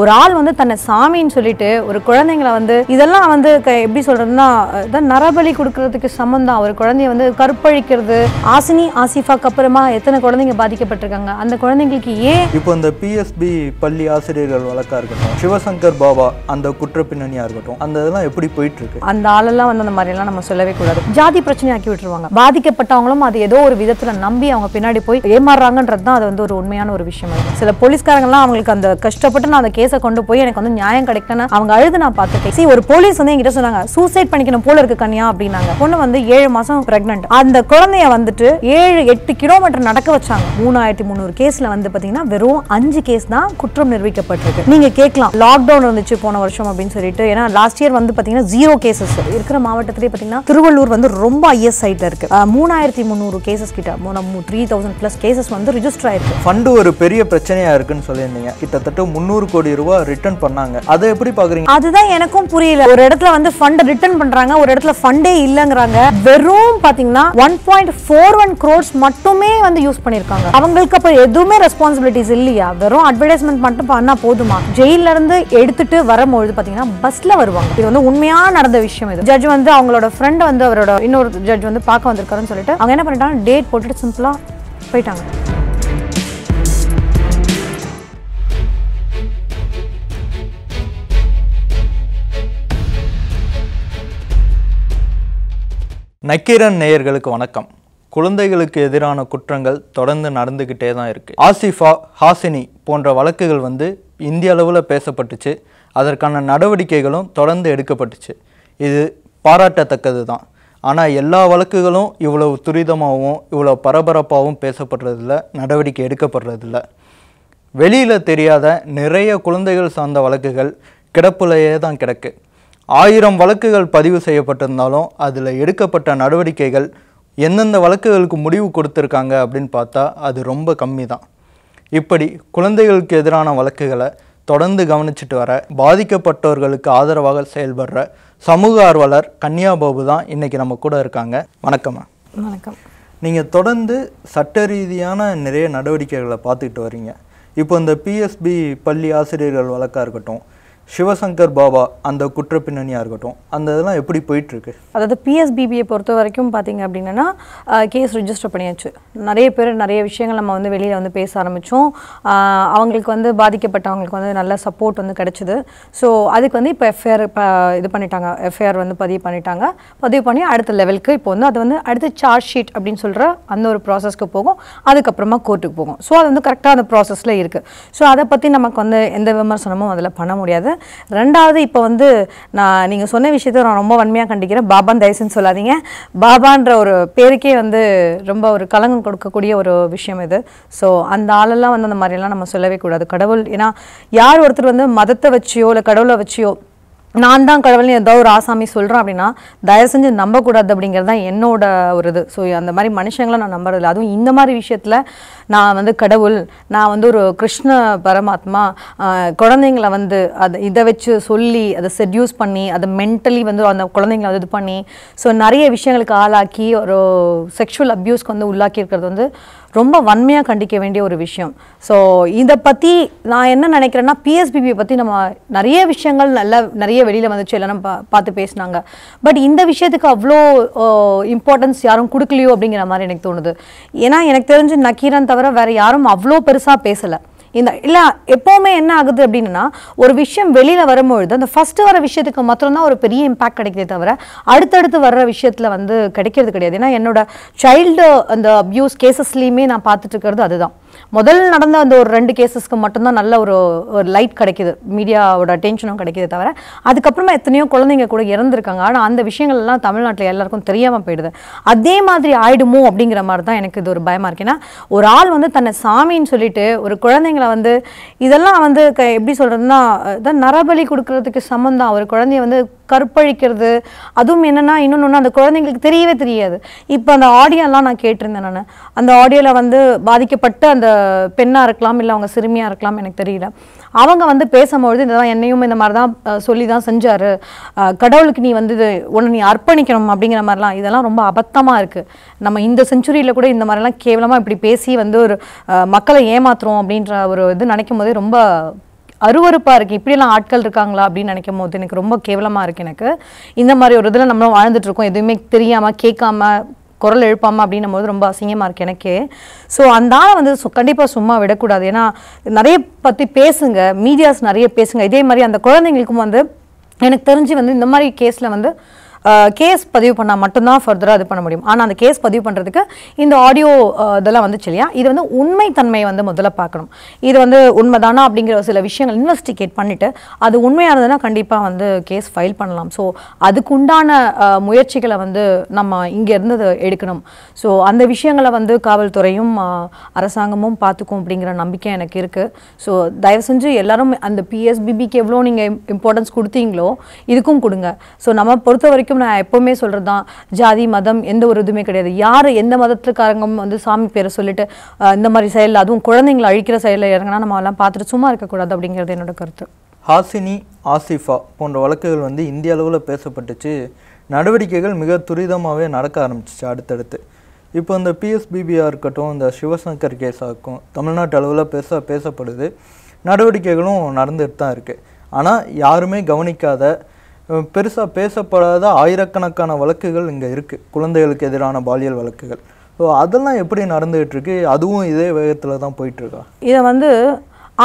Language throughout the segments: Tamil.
ஒரு ஆள் வந்து தன்னை சாமின்னு சொல்லிட்டு ஒரு குழந்தைங்களை வந்து இதெல்லாம் வந்து எப்படி சொல்றதுன்னா நரபலி கொடுக்கறதுக்கு சம்மந்தம் தான் ஒரு குழந்தைய வந்து கற்பழிக்கிறது ஆசினி ஆசிஃபாக்கு அப்புறமா எத்தனை குழந்தைங்க பாதிக்கப்பட்டிருக்காங்க அந்த குழந்தைங்களுக்கு ஏன் இப்போ இந்த பிஎஸ்பி பள்ளி ஆசிரியர்கள் வழக்கா இருக்கட்டும் சிவசங்கர் பாபா அந்த குற்ற பின்னணியா இருக்கட்டும் அந்த இதெல்லாம் எப்படி போயிட்டு இருக்கு அந்த ஆளெல்லாம் வந்து அந்த மாதிரி எல்லாம் நம்ம சொல்லவே கூடாது ஜாதி ஆக்கி விட்டுருவாங்க பாதிக்கப்பட்டவங்களும் அது ஏதோ ஒரு விதத்துல நம்பி அவங்க பின்னாடி போய் ஏமாறுறாங்கன்றது தான் அது வந்து ஒரு உண்மையான ஒரு விஷயம் சில போலீஸ்காரங்கெல்லாம் அவங்களுக்கு அந்த கஷ்டப்பட்டு நான் அந்த கேஸை கொண்டு போய் எனக்கு வந்து நியாயம் கிடைக்கணும் அவங்க அழுது நான் பார்த்துட்டேன் சி ஒரு போலீஸ் வந்து என்கிட்ட சொன்னாங்க சூசைட் பண்ணிக்கணும் போல இருக்கு கன்யா அப்படின்னாங்க பொண்ணு வந்து ஏழு மாசம் பிரெக்னன்ட் அந்த குழந்தைய வந்துட்டு ஏழு எட்டு கிலோமீட்டர் நடக்க வச்சாங்க மூணாயிரத்தி முந்நூறு கேஸ்ல வந்து பாத்தீங்கன்னா வெறும் அஞ்சு கேஸ் தான் குற்றம் நிரூபிக்கப்பட்டிருக்கு நீங்க கேட்கலாம் லாக்டவுன் இருந்துச்சு போன வருஷம் அப்படின்னு சொல்லிட்டு ஏன்னா லாஸ்ட் இயர் வந்து பாத்தீங்கன்னா ஜீரோ கேசஸ் இருக்கிற மாவட்டத்திலே பாத்தீங்கன்னா திருவள்ளூர் வந்து ரொம்ப ஐஎஸ் சைட்ல இருக்கு மூணாயிரத்தி முந்நூறு கேசஸ் கிட்ட த்ரீ தௌசண்ட் பிளஸ் கேசஸ் வந்து ரிஜிஸ்டர் ஆயிருக்கு ஃபண்ட் ஒரு பெரிய பிரச்சனையா இருக்குன்னு சொல்லியிருந்தீங்க கிட்டத்தட்ட முன்னூறு கோடி ரூபாய் ரிட்டர்ன் பண்ணாங்க அதை எப்படி பாக்குறீங்க அதுதான் எனக்கும் புரியல ஒரு இடத்துல வந்து ஃபண்ட் ரிட்டர்ன் பண்றாங்க ஒரு இடத்துல ஃபண்டே இல்லங்கிறாங்க வெறும் பாத்தீங்கன்னா one point four one crores மட்டுமே வந்து யூஸ் பண்ணிருக்காங்க அவங்களுக்கு அப்ப எதுவுமே ரெஸ்பான்சிபிலிட்டிஸ் இல்லையா வெறும் அட்வர்டைஸ்மெண்ட் மட்டும் பண்ணா போதுமா ஜெயில இருந்து எடுத்துட்டு வரும்பொழுது பாத்தீங்கன்னா பஸ்ல வருவாங்க இது வந்து உண்மையா நடந்த விஷயம் இது ஜட்ஜ் வந்து அவங்களோட ஃப்ரெண்ட் வந்து அவரோட இன்னொரு ஜட்ஜ் வந்து பார்க்க வந்திருக்காருன்னு சொல்லிட்டு அவங்க என்ன பண்ணிட்டாங்க டேட் போட்டுட்டு சிம்பிளா போயிட்டாங்க நக்கீரன் நேயர்களுக்கு வணக்கம் குழந்தைகளுக்கு எதிரான குற்றங்கள் தொடர்ந்து நடந்துக்கிட்டே தான் இருக்குது ஆசிஃபா ஹாசினி போன்ற வழக்குகள் வந்து இந்திய அளவில் பேசப்பட்டுச்சு அதற்கான நடவடிக்கைகளும் தொடர்ந்து எடுக்கப்பட்டுச்சு இது பாராட்டத்தக்கது தான் ஆனால் எல்லா வழக்குகளும் இவ்வளவு துரிதமாகவும் இவ்வளோ பரபரப்பாகவும் பேசப்படுறதில்ல நடவடிக்கை எடுக்கப்படுறதில்ல வெளியில் தெரியாத நிறைய குழந்தைகள் சார்ந்த வழக்குகள் கிடப்புலையே தான் கிடக்கு ஆயிரம் வழக்குகள் பதிவு செய்யப்பட்டிருந்தாலும் அதில் எடுக்கப்பட்ட நடவடிக்கைகள் எந்தெந்த வழக்குகளுக்கு முடிவு கொடுத்துருக்காங்க அப்படின்னு பார்த்தா அது ரொம்ப கம்மி தான் இப்படி குழந்தைகளுக்கு எதிரான வழக்குகளை தொடர்ந்து கவனிச்சுட்டு வர பாதிக்கப்பட்டவர்களுக்கு ஆதரவாக செயல்படுற சமூக ஆர்வலர் கன்னியாபாபு தான் இன்றைக்கி நம்ம கூட இருக்காங்க வணக்கம் வணக்கம் நீங்கள் தொடர்ந்து சட்ட ரீதியான நிறைய நடவடிக்கைகளை பார்த்துக்கிட்டு வரீங்க இப்போ இந்த பிஎஸ்பி பள்ளி ஆசிரியர்கள் வழக்காக இருக்கட்டும் சிவசங்கர் பாபா அந்த குற்ற பின்னணியாக இருக்கட்டும் அந்த இதெல்லாம் எப்படி போயிட்டுருக்கு அதாவது பிஎஸ்பிபியை பொறுத்த வரைக்கும் பார்த்தீங்க அப்படின்னா கேஸ் ரிஜிஸ்டர் பண்ணியாச்சு நிறைய பேர் நிறைய விஷயங்கள் நம்ம வந்து வெளியில் வந்து பேச ஆரம்பித்தோம் அவங்களுக்கு வந்து பாதிக்கப்பட்டவங்களுக்கு வந்து நல்ல சப்போர்ட் வந்து கிடச்சிது ஸோ அதுக்கு வந்து இப்போ எஃப்ஐஆர் இப்போ இது பண்ணிட்டாங்க எஃப்ஐஆர் வந்து பதிவு பண்ணிட்டாங்க பதிவு பண்ணி அடுத்த லெவலுக்கு இப்போ வந்து அது வந்து அடுத்து சார்ஜ் ஷீட் அப்படின்னு சொல்கிற அந்த ஒரு ப்ராசஸ்க்கு போகும் அதுக்கப்புறமா கோர்ட்டுக்கு போகும் ஸோ அது வந்து கரெக்டாக அந்த ப்ராசஸில் இருக்குது ஸோ அதை பற்றி நமக்கு வந்து எந்த விமர்சனமும் அதில் பண்ண முடியாது ரெண்டாவது இப்போ வந்து நான் நீங்கள் சொன்ன விஷயத்தை நான் ரொம்ப வன்மையாக கண்டிக்கிறேன் பாபான் தயசுன்னு சொல்லாதீங்க பாபான்ற ஒரு பேருக்கே வந்து ரொம்ப ஒரு கலங்கம் கொடுக்கக்கூடிய ஒரு விஷயம் இது ஸோ அந்த ஆளெல்லாம் வந்து அந்த மாதிரிலாம் நம்ம சொல்லவே கூடாது கடவுள் ஏன்னா யார் ஒருத்தர் வந்து மதத்தை வச்சியோ இல்லை கடவுளை வச்சியோ நான் தான் கடவுள்னு ஏதோ ஒரு ஆசாமி சொல்கிறேன் அப்படின்னா தயவு செஞ்சு நம்பக்கூடாது அப்படிங்கிறது தான் என்னோட ஒரு இது ஸோ அந்த மாதிரி மனுஷங்களை நான் நம்புறதில்லை அதுவும் இந்த மாதிரி விஷயத்தில் நான் வந்து கடவுள் நான் வந்து ஒரு கிருஷ்ண பரமாத்மா குழந்தைங்களை வந்து அதை இதை வச்சு சொல்லி அதை செட்யூஸ் பண்ணி அதை மென்டலி வந்து அந்த குழந்தைங்களை இது பண்ணி ஸோ நிறைய விஷயங்களுக்கு ஆளாக்கி ஒரு செக்ஷுவல் அப்யூஸ்க்கு வந்து உள்ளாக்கி இருக்கிறது வந்து ரொம்ப வன்மையாக கண்டிக்க வேண்டிய ஒரு விஷயம் ஸோ இதை பற்றி நான் என்ன நினைக்கிறேன்னா பிஎஸ்பிபி பற்றி நம்ம நிறைய விஷயங்கள் நல்ல நிறைய வெளியில் வந்துச்சு எல்லாரும் பா பார்த்து பேசினாங்க பட் இந்த விஷயத்துக்கு அவ்வளோ இம்பார்ட்டன்ஸ் யாரும் கொடுக்கலையோ அப்படிங்கிற மாதிரி எனக்கு தோணுது ஏன்னா எனக்கு தெரிஞ்சு நக்கீரன் தவிர வேறு யாரும் அவ்வளோ பெருசாக பேசலை இந்த இல்லை எப்போவுமே என்ன ஆகுது அப்படின்னா ஒரு விஷயம் வெளியில் வரும்பொழுது அந்த ஃபஸ்ட்டு வர விஷயத்துக்கு மாத்திரம்தான் ஒரு பெரிய இம்பாக்ட் கிடைக்கிறதே தவிர அடுத்தடுத்து வர்ற விஷயத்தில் வந்து கிடைக்கிறது கிடையாது ஏன்னா என்னோட சைல்டு அந்த அப்யூஸ் கேசஸ்லேயுமே நான் பார்த்துட்டு இருக்கிறது அதுதான் முதல் நடந்த அந்த ஒரு ரெண்டு கேசஸ்க்கு மட்டும்தான் நல்ல ஒரு ஒரு லைட் கிடைக்கிது மீடியாவோட அட்டென்ஷனும் கிடைக்கிது தவிர அதுக்கப்புறமா எத்தனையோ குழந்தைங்க கூட இறந்துருக்காங்க ஆனால் அந்த விஷயங்கள் எல்லாம் தமிழ்நாட்டில் எல்லாருக்கும் தெரியாமல் போயிடுது அதே மாதிரி ஆயிடுமோ அப்படிங்கிற மாதிரி தான் எனக்கு இது ஒரு பயமாக இருக்கு ஏன்னா ஒரு ஆள் வந்து தன்னை சாமின்னு சொல்லிட்டு ஒரு குழந்தைங்களை வந்து இதெல்லாம் வந்து எப்படி சொல்கிறதுன்னா நரபலி கொடுக்கறதுக்கு சம்மந்தான் ஒரு குழந்தைய வந்து கற்பழிக்கிறது அதுவும் என்னென்னா இன்னொன்று ஒன்று அந்த குழந்தைங்களுக்கு தெரியவே தெரியாது இப்போ அந்த ஆடியோலாம் நான் கேட்டிருந்தேன் நான் அந்த ஆடியோவில் வந்து பாதிக்கப்பட்ட அந்த பெண்ணாக இருக்கலாம் இல்லை அவங்க சிறுமியாக இருக்கலாம் எனக்கு தெரியல அவங்க வந்து பேசும்பொழுது இந்த தான் என்னையும் இந்த மாதிரி தான் சொல்லி தான் செஞ்சார் கடவுளுக்கு நீ வந்து இது ஒன்று நீ அர்ப்பணிக்கணும் அப்படிங்கிற மாதிரிலாம் இதெல்லாம் ரொம்ப அபத்தமாக இருக்குது நம்ம இந்த செஞ்சுரியில் கூட இந்த மாதிரிலாம் கேவலமாக இப்படி பேசி வந்து ஒரு மக்களை ஏமாத்துறோம் அப்படின்ற ஒரு இது நினைக்கும் போதே ரொம்ப அருவறுப்பாக இருக்குது இப்படிலாம் ஆட்கள் இருக்காங்களா அப்படின்னு நினைக்கும் போது எனக்கு ரொம்ப கேவலமாக இருக்குது எனக்கு இந்த மாதிரி ஒரு இதில் நம்மளும் வாழ்ந்துட்டுருக்கோம் எதுவுமே தெரியாமல் கேட்காம குரல் எழுப்பாமல் அப்படின்னும் போது ரொம்ப அசிங்கமாக இருக்குது எனக்கே ஸோ அந்த ஆளை வந்து கண்டிப்பாக சும்மா விடக்கூடாது ஏன்னா நிறைய பற்றி பேசுங்க மீடியாஸ் நிறைய பேசுங்க இதே மாதிரி அந்த குழந்தைங்களுக்கும் வந்து எனக்கு தெரிஞ்சு வந்து இந்த மாதிரி கேஸில் வந்து கேஸ் பதிவு பண்ணால் மட்டும்தான் ஃபர்தராக இது பண்ண முடியும் ஆனால் அந்த கேஸ் பதிவு பண்ணுறதுக்கு இந்த ஆடியோ இதெல்லாம் வந்துச்சு இல்லையா இது வந்து உண்மைத்தன்மை வந்து முதல்ல பார்க்கணும் இது வந்து உண்மைதானா அப்படிங்கிற சில விஷயங்கள் இன்வெஸ்டிகேட் பண்ணிவிட்டு அது உண்மையானதுன்னா கண்டிப்பாக வந்து கேஸ் ஃபைல் பண்ணலாம் ஸோ அதுக்குண்டான முயற்சிகளை வந்து நம்ம இங்கேருந்து எடுக்கணும் ஸோ அந்த விஷயங்களை வந்து காவல்துறையும் அரசாங்கமும் பார்த்துக்கும் அப்படிங்கிற நம்பிக்கை எனக்கு இருக்குது ஸோ தயவு செஞ்சு எல்லாரும் அந்த பிஎஸ்பிபிக்கு எவ்வளோ நீங்கள் இம்பார்ட்டன்ஸ் கொடுத்தீங்களோ இதுக்கும் கொடுங்க ஸோ நம்ம பொறுத்த வரைக்கும் வரைக்கும் நான் எப்போவுமே சொல்கிறது தான் ஜாதி மதம் எந்த ஒரு இதுவுமே கிடையாது யார் எந்த மதத்துக்காரங்க வந்து சாமி பேரை சொல்லிட்டு இந்த மாதிரி செயலில் அதுவும் குழந்தைங்களை அழிக்கிற செயலில் இறங்கினா நம்ம அதெல்லாம் பார்த்துட்டு சும்மா இருக்கக்கூடாது அப்படிங்கிறது என்னோட கருத்து ஹாசினி ஆசிஃபா போன்ற வழக்குகள் வந்து இந்திய அளவில் பேசப்பட்டுச்சு நடவடிக்கைகள் மிக துரிதமாகவே நடக்க ஆரம்பிச்சிச்சு அடுத்தடுத்து இப்போ இந்த பிஎஸ்பிபியாக இருக்கட்டும் இந்த சிவசங்கர் கேஸாக இருக்கும் தமிழ்நாட்டு அளவில் பேச பேசப்படுது நடவடிக்கைகளும் நடந்துட்டு தான் இருக்குது ஆனால் யாருமே கவனிக்காத பெருசாக பேசப்படாத ஆயிரக்கணக்கான வழக்குகள் இங்கே இருக்குது குழந்தைகளுக்கு எதிரான பாலியல் வழக்குகள் ஸோ அதெல்லாம் எப்படி நடந்துகிட்ருக்கு அதுவும் இதே வேகத்தில் தான் போயிட்டுருக்கா இதை வந்து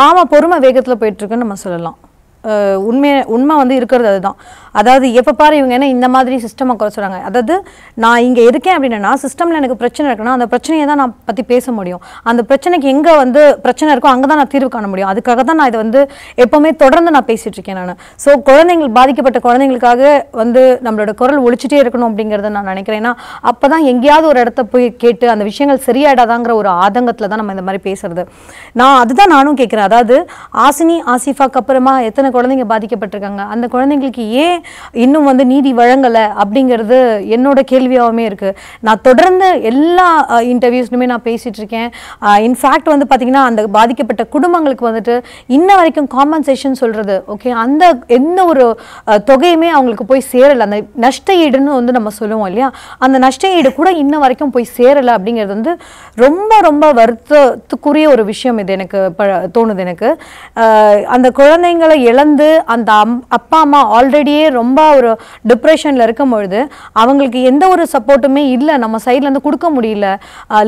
ஆமாம் பொறுமை வேகத்தில் போயிட்டுருக்குன்னு நம்ம சொல்லலாம் உண்மை உண்மை வந்து இருக்கிறது அதுதான் அதாவது எப்போ பாரு இவங்க என்ன இந்த மாதிரி சிஸ்டமை குறை சொல்கிறாங்க அதாவது நான் இங்கே இருக்கேன் அப்படின்னா சிஸ்டமில் எனக்கு பிரச்சனை இருக்குன்னா அந்த பிரச்சனையை தான் நான் பற்றி பேச முடியும் அந்த பிரச்சனைக்கு எங்கே வந்து பிரச்சனை இருக்கோ அங்கே தான் நான் தீர்வு காண முடியும் அதுக்காக தான் நான் இதை வந்து எப்போவுமே தொடர்ந்து நான் பேசிகிட்ருக்கேன் நான் ஸோ குழந்தைங்கள் பாதிக்கப்பட்ட குழந்தைங்களுக்காக வந்து நம்மளோட குரல் ஒழிச்சிட்டே இருக்கணும் அப்படிங்கிறத நான் நினைக்கிறேன் ஏன்னா அப்போ தான் எங்கேயாவது ஒரு இடத்த போய் கேட்டு அந்த விஷயங்கள் சரியாயிடாதாங்கிற ஒரு ஆதங்கத்தில் தான் நம்ம இந்த மாதிரி பேசுறது நான் அதுதான் நானும் கேட்குறேன் அதாவது ஆசினி ஆசிஃபாக்கு அப்புறமா எத்தனை குழந்தைங்க பாதிக்கப்பட்டிருக்காங்க அந்த குழந்தைங்களுக்கு ஏன் இன்னும் வந்து நீதி வழங்கலை அப்படிங்கிறது என்னோட கேள்வியாகவுமே இருக்குது நான் தொடர்ந்து எல்லா இன்டர்வியூஸ்னுமே நான் பேசிகிட்டு இருக்கேன் இன்ஃபேக்ட் வந்து பார்த்திங்கன்னா அந்த பாதிக்கப்பட்ட குடும்பங்களுக்கு வந்துட்டு இன்ன வரைக்கும் காம்பன்சேஷன் சொல்கிறது ஓகே அந்த எந்த ஒரு தொகையுமே அவங்களுக்கு போய் சேரலை அந்த நஷ்ட ஈடுன்னு வந்து நம்ம சொல்லுவோம் இல்லையா அந்த நஷ்ட ஈடு கூட இன்ன வரைக்கும் போய் சேரலை அப்படிங்கிறது வந்து ரொம்ப ரொம்ப வருத்தத்துக்குரிய ஒரு விஷயம் இது எனக்கு தோணுது எனக்கு அந்த குழந்தைங்களை இழந்து அந்த அப்பா அம்மா ஆல்ரெடியே ரொம்ப ஒரு டிப்ரெஷனில் இருக்கும் பொழுது அவங்களுக்கு எந்த ஒரு சப்போர்ட்டுமே இல்லை நம்ம சைட்லேருந்து கொடுக்க முடியல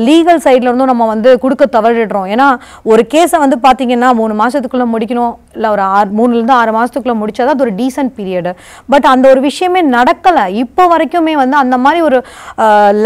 லீகல் சைட்லேருந்தும் நம்ம வந்து கொடுக்க தவறிடுறோம் ஏன்னா ஒரு கேஸை வந்து பார்த்தீங்கன்னா மூணு மாதத்துக்குள்ளே முடிக்கணும் இல்லை ஒரு ஆறு மூணுலேருந்து ஆறு மாதத்துக்குள்ளே முடித்தா தான் அது ஒரு டீசன்ட் பீரியடு பட் அந்த ஒரு விஷயமே நடக்கலை இப்போ வரைக்குமே வந்து அந்த மாதிரி ஒரு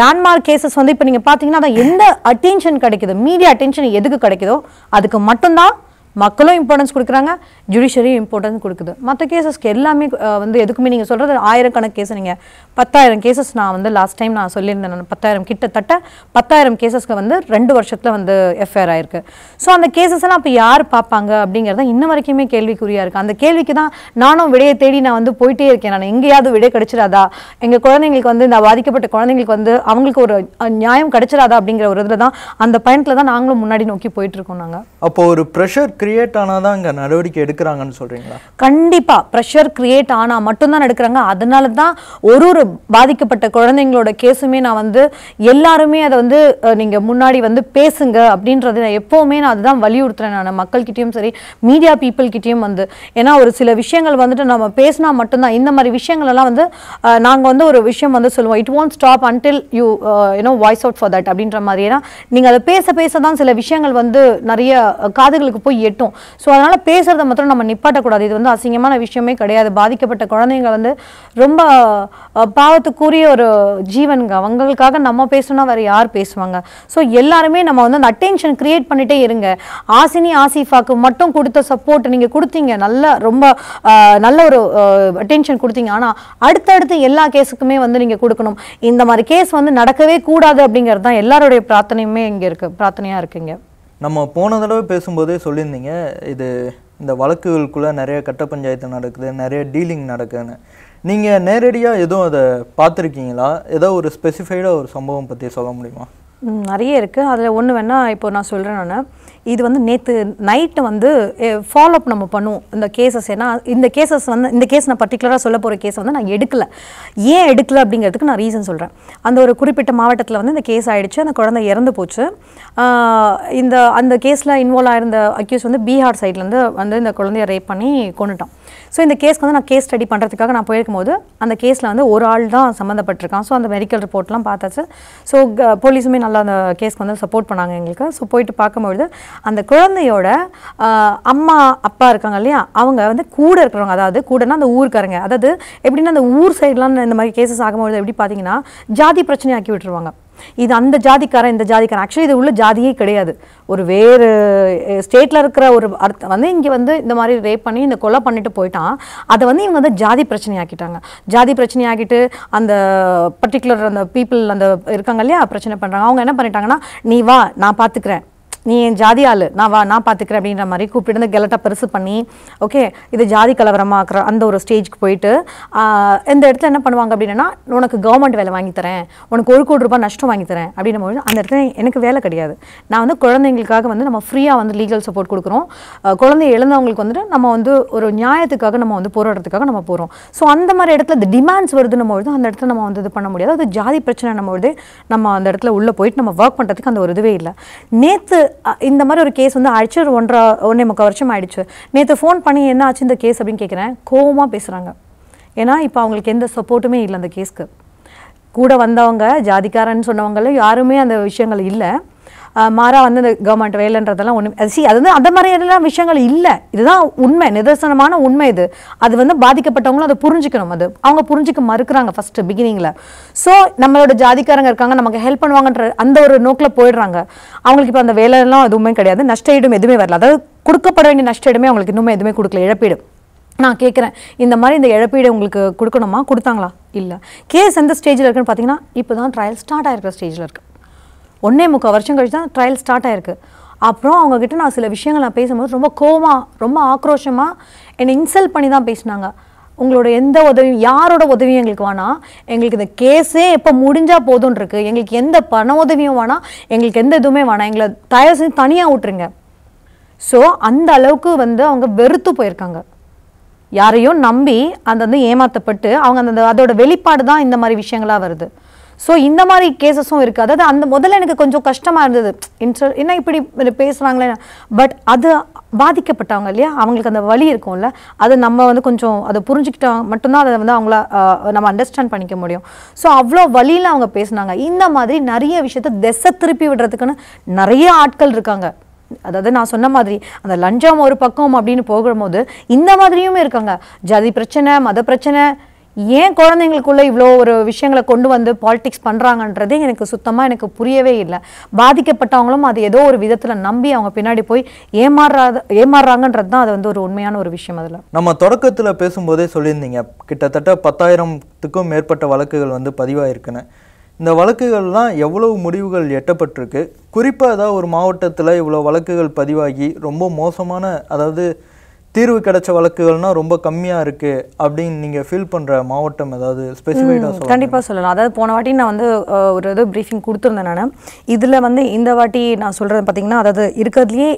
லேண்ட்மார்க் கேசஸ் வந்து இப்போ நீங்கள் பார்த்தீங்கன்னா அதை எந்த அட்டென்ஷன் கிடைக்குது மீடியா அட்டென்ஷன் எதுக்கு கிடைக்குதோ அதுக்கு மட்டும்தான் மக்களும் இம்பார்ட்டன்ஸ் கொடுக்குறாங்க ஜுடிஷரியும் இம்பார்ட்டன்ஸ் கொடுக்குது மற்ற கேசஸ்க்கு எல்லாமே வந்து எதுக்குமே நீங்கள் சொல்கிறது ஆயிரக்கணக்கு கேஸ் நீங்கள் பத்தாயிரம் கேசஸ் நான் வந்து லாஸ்ட் டைம் நான் சொல்லியிருந்தேன் நான் பத்தாயிரம் கிட்டத்தட்ட பத்தாயிரம் கேசஸ்க்கு வந்து ரெண்டு வருஷத்தில் வந்து எஃப்ஐஆர் ஆயிருக்கு ஸோ அந்த கேசஸ்லாம் அப்போ யார் பார்ப்பாங்க அப்படிங்கிறத இன்ன வரைக்குமே கேள்விக்குறியாக இருக்குது அந்த கேள்விக்கு தான் நானும் விடையை தேடி நான் வந்து போயிட்டே இருக்கேன் நான் எங்கேயாவது விடை கிடைச்சிடாதா எங்கள் குழந்தைங்களுக்கு வந்து இந்த பாதிக்கப்பட்ட குழந்தைங்களுக்கு வந்து அவங்களுக்கு ஒரு நியாயம் கிடைச்சிடாதா அப்படிங்கிற ஒரு இதில் தான் அந்த பயணத்தில் தான் நாங்களும் முன்னாடி நோக்கி போயிட்டு இருக்கோம் நாங்கள் அப்போ ஒரு ப்ரெஷர் கிரியேட் ஆனால் தான் அங்கே நடவடிக்கை எடுக்கிறாங்கன்னு சொல்கிறீங்களா கண்டிப்பா ப்ரெஷர் கிரியேட் ஆனா மட்டும்தான் எடுக்கிறாங்க அதனால தான் ஒரு ஒரு பாதிக்கப்பட்ட குழந்தைங்களோட கேஸுமே நான் வந்து எல்லாருமே அதை வந்து நீங்கள் முன்னாடி வந்து பேசுங்க அப்படின்றது நான் எப்போவுமே நான் அதுதான் வலியுறுத்துறேன் நான் மக்கள்கிட்டயும் சரி மீடியா பீப்புள்கிட்டையும் வந்து ஏன்னா ஒரு சில விஷயங்கள் வந்துட்டு நம்ம பேசினா மட்டும்தான் இந்த மாதிரி விஷயங்கள் எல்லாம் வந்து நாங்கள் வந்து ஒரு விஷயம் வந்து சொல்லுவோம் it won't stop until you you know voice out for that அப்படின்ற மாதிரி ஏன்னா நீங்கள் அதை பேச பேச தான் சில விஷயங்கள் வந்து நிறைய காதுகளுக்கு போய் எட்டும் ஸோ அதனால் பேசுகிறத மாத்திரம் நம்ம நிப்பாட்டக்கூடாது இது வந்து அசிங்கமான விஷயமே கிடையாது பாதிக்கப்பட்ட குழந்தைங்க வந்து ரொம்ப பாவத்துக்குரிய ஒரு ஜீவனுங்க அவங்களுக்காக நம்ம பேசணும்னா வேறு யார் பேசுவாங்க ஸோ எல்லாருமே நம்ம வந்து அந்த அட்டென்ஷன் க்ரியேட் பண்ணிகிட்டே இருங்க ஆசினி ஆசிஃபாக்கு மட்டும் கொடுத்த சப்போர்ட் நீங்கள் கொடுத்தீங்க நல்ல ரொம்ப நல்ல ஒரு அட்டென்ஷன் கொடுத்தீங்க ஆனால் அடுத்தடுத்து எல்லா கேஸுக்குமே வந்து நீங்கள் கொடுக்கணும் இந்த மாதிரி கேஸ் வந்து நடக்கவே கூடாது அப்படிங்கிறது தான் எல்லாருடைய பிரார்த்தனையுமே இங்கே இருக்குது பிரார்த்தனையாக இருக்குங்க நம்ம போன தடவை பேசும்போதே சொல்லியிருந்தீங்க இது இந்த வழக்குகளுக்குள்ளே நிறைய கட்ட பஞ்சாயத்து நடக்குது நிறைய டீலிங் நடக்குதுன்னு நீங்கள் நேரடியாக எதுவும் அதை பார்த்துருக்கீங்களா ஏதோ ஒரு ஸ்பெசிஃபைடாக ஒரு சம்பவம் பற்றி சொல்ல முடியுமா நிறைய இருக்குது அதில் ஒன்று வேணால் இப்போ நான் சொல்கிறேன் நான் இது வந்து நேற்று நைட்டு வந்து ஃபாலோ அப் நம்ம பண்ணுவோம் இந்த கேசஸ் ஏன்னா இந்த கேசஸ் வந்து இந்த கேஸ் நான் பர்டிகுலராக சொல்ல போகிற கேஸ் வந்து நான் எடுக்கலை ஏன் எடுக்கலை அப்படிங்கிறதுக்கு நான் ரீசன் சொல்கிறேன் அந்த ஒரு குறிப்பிட்ட மாவட்டத்தில் வந்து இந்த கேஸ் ஆகிடுச்சு அந்த குழந்தை இறந்து போச்சு இந்த அந்த கேஸில் இன்வால்வ் ஆயிருந்த அக்யூஸ் வந்து பீகார் சைட்லேருந்து வந்து இந்த குழந்தைய ரேப் பண்ணி கொண்டுட்டோம் ஸோ இந்த கேஸ்க்கு வந்து நான் கேஸ் ஸ்டடி பண்ணுறதுக்காக நான் போயிருக்கும் போது அந்த கேஸில் வந்து ஒரு ஆள் தான் சம்மந்தப்பட்டிருக்கான் ஸோ அந்த மெடிக்கல் ரிப்போர்ட்லாம் பார்த்தாச்சு ஸோ போலீஸுமே நல்லா அந்த கேஸ்க்கு வந்து சப்போர்ட் பண்ணாங்க எங்களுக்கு ஸோ போயிட்டு பார்க்கும்பொழுது அந்த குழந்தையோட அம்மா அப்பா இருக்காங்க இல்லையா அவங்க வந்து கூட இருக்கிறவங்க அதாவது கூடனா அந்த ஊருக்காரங்க அதாவது எப்படின்னா அந்த ஊர் சைட்லாம் இந்த மாதிரி கேசஸ் ஆகும்போது எப்படி பார்த்தீங்கன்னா ஜாதி பிரச்சனையாக்கி விட்டுருவாங்க இது அந்த ஜாதிக்காரன் இந்த ஜாதிக்காரன் ஆக்சுவலி இது உள்ள ஜாதியே கிடையாது ஒரு வேறு ஸ்டேட்டில் இருக்கிற ஒரு அர்த்த வந்து இங்கே வந்து இந்த மாதிரி ரேப் பண்ணி இந்த கொலை பண்ணிட்டு போயிட்டான் அதை வந்து இவங்க வந்து ஜாதி பிரச்சனையாக்கிட்டாங்க ஜாதி ஆக்கிட்டு அந்த பர்டிகுலர் அந்த பீப்புள் அந்த இருக்காங்க இல்லையா பிரச்சனை பண்ணுறாங்க அவங்க என்ன பண்ணிட்டாங்கன்னா நீ வா நான் பார்த்துக்கிறேன் நீ என் ஜாதி ஆள் நான் வா நான் பார்த்துக்கிறேன் அப்படின்ற மாதிரி கூப்பிட்டு வந்து கெலட்டா பெருசு பண்ணி ஓகே இது ஜாதி கலவரமாக இருக்கிற அந்த ஒரு ஸ்டேஜ்க்கு போயிட்டு இந்த இடத்துல என்ன பண்ணுவாங்க அப்படின்னா உனக்கு கவர்மெண்ட் வேலை வாங்கி தரேன் உனக்கு ஒரு கோடி ரூபாய் நஷ்டம் வாங்கி தரேன் அப்படின்னும் போது அந்த இடத்துல எனக்கு வேலை கிடையாது நான் வந்து குழந்தைங்களுக்காக வந்து நம்ம ஃப்ரீயாக வந்து லீகல் சப்போர்ட் கொடுக்குறோம் குழந்தை எழுந்தவங்களுக்கு வந்துட்டு நம்ம வந்து ஒரு நியாயத்துக்காக நம்ம வந்து போராடுறதுக்காக நம்ம போகிறோம் ஸோ அந்த மாதிரி இடத்துல இந்த டிமாண்ட்ஸ் வருதுன்னு பொழுது அந்த இடத்துல நம்ம வந்து இது பண்ண முடியாது அது ஜாதி பிரச்சனை நம்ம வந்து நம்ம அந்த இடத்துல உள்ளே போயிட்டு நம்ம ஒர்க் பண்ணுறதுக்கு அந்த ஒரு இதுவே இல்லை நேற்று இந்த மாதிரி ஒரு கேஸ் வந்து ஆயிடுச்சு ஒரு ஒன்றரை ஒன்றே முக்கால் வருஷம் ஆயிடுச்சு நேற்று ஃபோன் பண்ணி என்ன ஆச்சு இந்த கேஸ் அப்படின்னு கேட்குறேன் கோவமாக பேசுகிறாங்க ஏன்னா இப்போ அவங்களுக்கு எந்த சப்போர்ட்டுமே இல்லை அந்த கேஸ்க்கு கூட வந்தவங்க ஜாதிக்காரன்னு சொன்னவங்களும் யாருமே அந்த விஷயங்கள் இல்லை மாறாக வந்து இந்த கவர்மெண்ட் வேலைன்றதெல்லாம் ஒன்று சி அது வந்து அந்த மாதிரியெல்லாம் விஷயங்கள் இல்லை இதுதான் உண்மை நிதர்சனமான உண்மை இது அது வந்து பாதிக்கப்பட்டவங்களும் அதை புரிஞ்சுக்கணும் அது அவங்க புரிஞ்சுக்க மறுக்கிறாங்க ஃபஸ்ட்டு பிகினிங்கில் ஸோ நம்மளோட ஜாதிக்காரங்க இருக்காங்க நமக்கு ஹெல்ப் பண்ணுவாங்கன்ற அந்த ஒரு நோக்கில் போயிடுறாங்க அவங்களுக்கு இப்போ அந்த வேலைலாம் எதுவுமே கிடையாது நஷ்ட ஈடும் எதுவுமே வரல அதாவது கொடுக்கப்பட வேண்டிய நஷ்ட ஈடுமே அவங்களுக்கு இன்னுமே எதுவுமே கொடுக்கல இழப்பீடு நான் கேட்குறேன் இந்த மாதிரி இந்த இழப்பீடு உங்களுக்கு கொடுக்கணுமா கொடுத்தாங்களா இல்லை கேஸ் எந்த ஸ்டேஜில் இருக்குன்னு பார்த்தீங்கன்னா இப்போ தான் ட்ரையல் ஸ்டார்ட் ஆகிருக்கிற ஸ்டேஜில் இருக்குது ஒன்றே முக்கால் வருஷம் கழிச்சு தான் ட்ரையல் ஸ்டார்ட் ஆயிருக்கு அப்புறம் அவங்கக்கிட்ட நான் சில விஷயங்கள் நான் பேசும்போது ரொம்ப கோவமாக ரொம்ப ஆக்ரோஷமாக என்னை இன்சல்ட் பண்ணி தான் பேசினாங்க உங்களோட எந்த உதவியும் யாரோட உதவியும் எங்களுக்கு வேணாம் எங்களுக்கு இந்த கேஸே எப்போ முடிஞ்சால் போதும்னு இருக்குது எங்களுக்கு எந்த பண உதவியும் வேணாம் எங்களுக்கு எந்த இதுவுமே வேணாம் எங்களை தயார் செஞ்சு தனியாக விட்டுருங்க ஸோ அந்த அளவுக்கு வந்து அவங்க வெறுத்து போயிருக்காங்க யாரையும் நம்பி அந்த வந்து ஏமாற்றப்பட்டு அவங்க அந்த அதோட வெளிப்பாடு தான் இந்த மாதிரி விஷயங்களாக வருது ஸோ இந்த மாதிரி கேசஸும் இருக்குது அதாவது அந்த முதல்ல எனக்கு கொஞ்சம் கஷ்டமாக இருந்தது இன்ட்ரெ என்ன இப்படி பேசுகிறாங்களே பட் அது பாதிக்கப்பட்டவங்க இல்லையா அவங்களுக்கு அந்த வழி இருக்கும்ல அது நம்ம வந்து கொஞ்சம் அதை புரிஞ்சுக்கிட்டா மட்டும்தான் அதை வந்து அவங்கள நம்ம அண்டர்ஸ்டாண்ட் பண்ணிக்க முடியும் ஸோ அவ்வளோ வழியில் அவங்க பேசுனாங்க இந்த மாதிரி நிறைய விஷயத்த திசை திருப்பி விடுறதுக்குன்னு நிறைய ஆட்கள் இருக்காங்க அதாவது நான் சொன்ன மாதிரி அந்த லஞ்சம் ஒரு பக்கம் அப்படின்னு போகும்போது இந்த மாதிரியுமே இருக்காங்க ஜாதி பிரச்சனை மத பிரச்சனை ஏன் குழந்தைங்களுக்குள்ளே இவ்வளோ ஒரு விஷயங்களை கொண்டு வந்து பாலிடிக்ஸ் பண்ணுறாங்கன்றது எனக்கு சுத்தமாக எனக்கு புரியவே இல்லை பாதிக்கப்பட்டவங்களும் அது ஏதோ ஒரு விதத்தில் நம்பி அவங்க பின்னாடி போய் ஏமாறாத ஏமாறுறாங்கன்றது தான் அது வந்து ஒரு உண்மையான ஒரு விஷயம் அதில் நம்ம தொடக்கத்தில் பேசும்போதே சொல்லியிருந்தீங்க கிட்டத்தட்ட பத்தாயிரத்துக்கும் மேற்பட்ட வழக்குகள் வந்து பதிவாயிருக்குன்னு இந்த வழக்குகள்லாம் எவ்வளவு முடிவுகள் எட்டப்பட்டிருக்கு குறிப்பாக ஏதாவது ஒரு மாவட்டத்தில் இவ்வளோ வழக்குகள் பதிவாகி ரொம்ப மோசமான அதாவது தீர்வு கிடைச்ச வழக்குகள்னா ரொம்ப கம்மியாக இருக்குது அப்படின்னு நீங்கள் ஃபீல் பண்ணுற மாவட்டம் ஏதாவது ஸ்பெசிஃபைடாக சொல்லலாம் கண்டிப்பாக சொல்லலாம் அதாவது போன வாட்டி நான் வந்து ஒரு இது ப்ரீஃபிங் கொடுத்துருந்தேன் நான் இதில் வந்து இந்த வாட்டி நான் சொல்கிறது பார்த்திங்கன்னா அதாவது இருக்கிறதுலேயே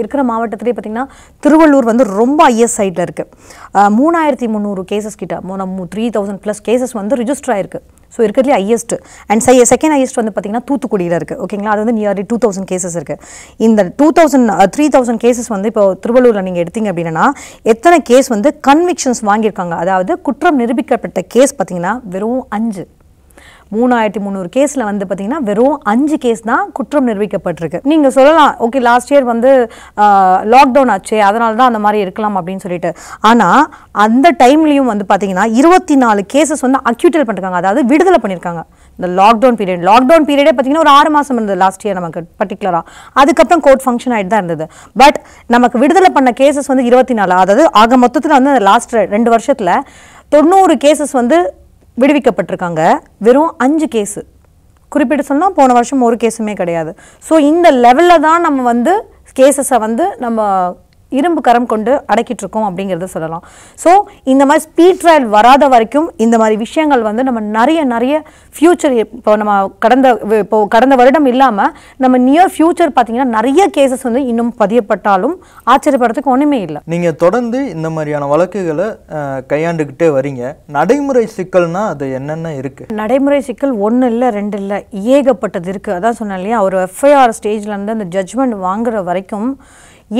இருக்கிற மாவட்டத்திலே பார்த்திங்கன்னா திருவள்ளூர் வந்து ரொம்ப ஐஎஸ் சைட்டில் இருக்குது மூணாயிரத்தி முந்நூறு கேசஸ் கிட்ட மூணு த்ரீ தௌசண்ட் ப்ளஸ் கேசஸ் வந்து ரிஜிஸ்டர் ஆயிருக்கு ஸோ இருக்கிறதுல ஹையஸ்ட் அண்ட் சை செகண்ட் ஹையஸ்ட் வந்து பார்த்திங்கன்னா தூத்துக்குடியில் இருக்குது ஓகேங்களா அது வந்து நியர்லி டூ தௌசண்ட் கேசஸ் இருக்குது இந்த two thousand three thousand cases வந்து இப்போ திருவள்ளூரில் நீங்கள் எடுத்தீங்க அப்படின்னா எத்தனை கேஸ் வந்து கன்விக்ஷன்ஸ் வாங்கியிருக்காங்க அதாவது குற்றம் நிரூபிக்கப்பட்ட கேஸ் பார்த்திங்கன்னா வெறும் அஞ்சு மூணாயிரத்தி முந்நூறு கேஸில் வந்து பார்த்தீங்கன்னா வெறும் அஞ்சு கேஸ் தான் குற்றம் நிரூபிக்கப்பட்டிருக்கு நீங்கள் சொல்லலாம் ஓகே லாஸ்ட் இயர் வந்து லாக்டவுன் ஆச்சு அதனால தான் அந்த மாதிரி இருக்கலாம் அப்படின்னு சொல்லிட்டு ஆனால் அந்த டைம்லையும் வந்து பார்த்தீங்கன்னா இருபத்தி நாலு கேசஸ் வந்து அக்யூட்டல் பண்ணிருக்காங்க அதாவது விடுதலை பண்ணியிருக்காங்க இந்த லாக்டவுன் பீரியட் லாக்டவுன் பீரியடே பார்த்தீங்கன்னா ஒரு ஆறு மாதம் இருந்தது லாஸ்ட் இயர் நமக்கு பர்டிகுலராக அதுக்கப்புறம் கோர்ட் ஃபங்க்ஷன் ஆகிட்டு தான் இருந்தது பட் நமக்கு விடுதலை பண்ண கேசஸ் வந்து இருபத்தி நாலு அதாவது ஆக மொத்தத்தில் வந்து அந்த லாஸ்ட் ரெண்டு வருஷத்தில் தொண்ணூறு கேசஸ் வந்து விடுவிக்கப்பட்டிருக்காங்க வெறும் அஞ்சு கேஸு குறிப்பிட்டு சொன்னால் போன வருஷம் ஒரு கேஸுமே கிடையாது ஸோ இந்த லெவலில் தான் நம்ம வந்து கேசஸை வந்து நம்ம இரும்பு கரம் கொண்டு அடக்கிட்டு அப்படிங்கிறத சொல்லலாம் ஸோ இந்த மாதிரி ஸ்பீட் ட்ரையல் வராத வரைக்கும் இந்த மாதிரி விஷயங்கள் வந்து நம்ம நிறைய நிறைய ஃப்யூச்சர் இப்போ நம்ம கடந்த இப்போ கடந்த வருடம் இல்லாமல் நம்ம நியர் ஃப்யூச்சர் பார்த்தீங்கன்னா நிறைய கேசஸ் வந்து இன்னும் பதியப்பட்டாலும் ஆச்சரியப்படுறதுக்கு ஒன்றுமே இல்லை நீங்கள் தொடர்ந்து இந்த மாதிரியான வழக்குகளை கையாண்டுக்கிட்டே வரீங்க நடைமுறை சிக்கல்னா அது என்னென்ன இருக்குது நடைமுறை சிக்கல் ஒன்று இல்லை ரெண்டு இல்லை ஏகப்பட்டது இருக்குது அதான் சொன்னேன் இல்லையா ஒரு எஃப்ஐஆர் ஸ்டேஜ்லேருந்து அந்த ஜட்ஜ்மெண்ட் வாங்குற வரைக்கும்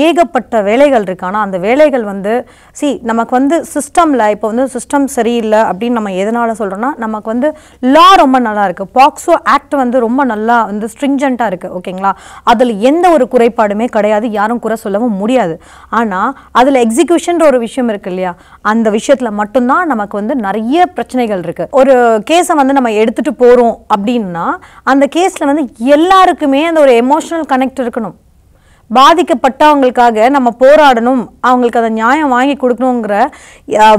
ஏகப்பட்ட வேலைகள் இருக்கு ஆனால் அந்த வேலைகள் வந்து சி நமக்கு வந்து சிஸ்டமில் இப்போ வந்து சிஸ்டம் சரியில்லை அப்படின்னு நம்ம எதனால் சொல்கிறோன்னா நமக்கு வந்து லா ரொம்ப நல்லா இருக்குது பாக்ஸோ ஆக்ட் வந்து ரொம்ப நல்லா வந்து ஸ்ட்ரிங்ஜென்ட்டாக இருக்குது ஓகேங்களா அதில் எந்த ஒரு குறைபாடுமே கிடையாது யாரும் குறை சொல்லவும் முடியாது ஆனால் அதில் எக்ஸிக்யூஷன் ஒரு விஷயம் இருக்குது இல்லையா அந்த விஷயத்தில் மட்டும்தான் நமக்கு வந்து நிறைய பிரச்சனைகள் இருக்குது ஒரு கேஸை வந்து நம்ம எடுத்துகிட்டு போகிறோம் அப்படின்னா அந்த கேஸில் வந்து எல்லாருக்குமே அந்த ஒரு எமோஷனல் கனெக்ட் இருக்கணும் பாதிக்கப்பட்டவங்களுக்காக நம்ம போராடணும் அவங்களுக்கு அதை நியாயம் வாங்கி கொடுக்கணுங்கிற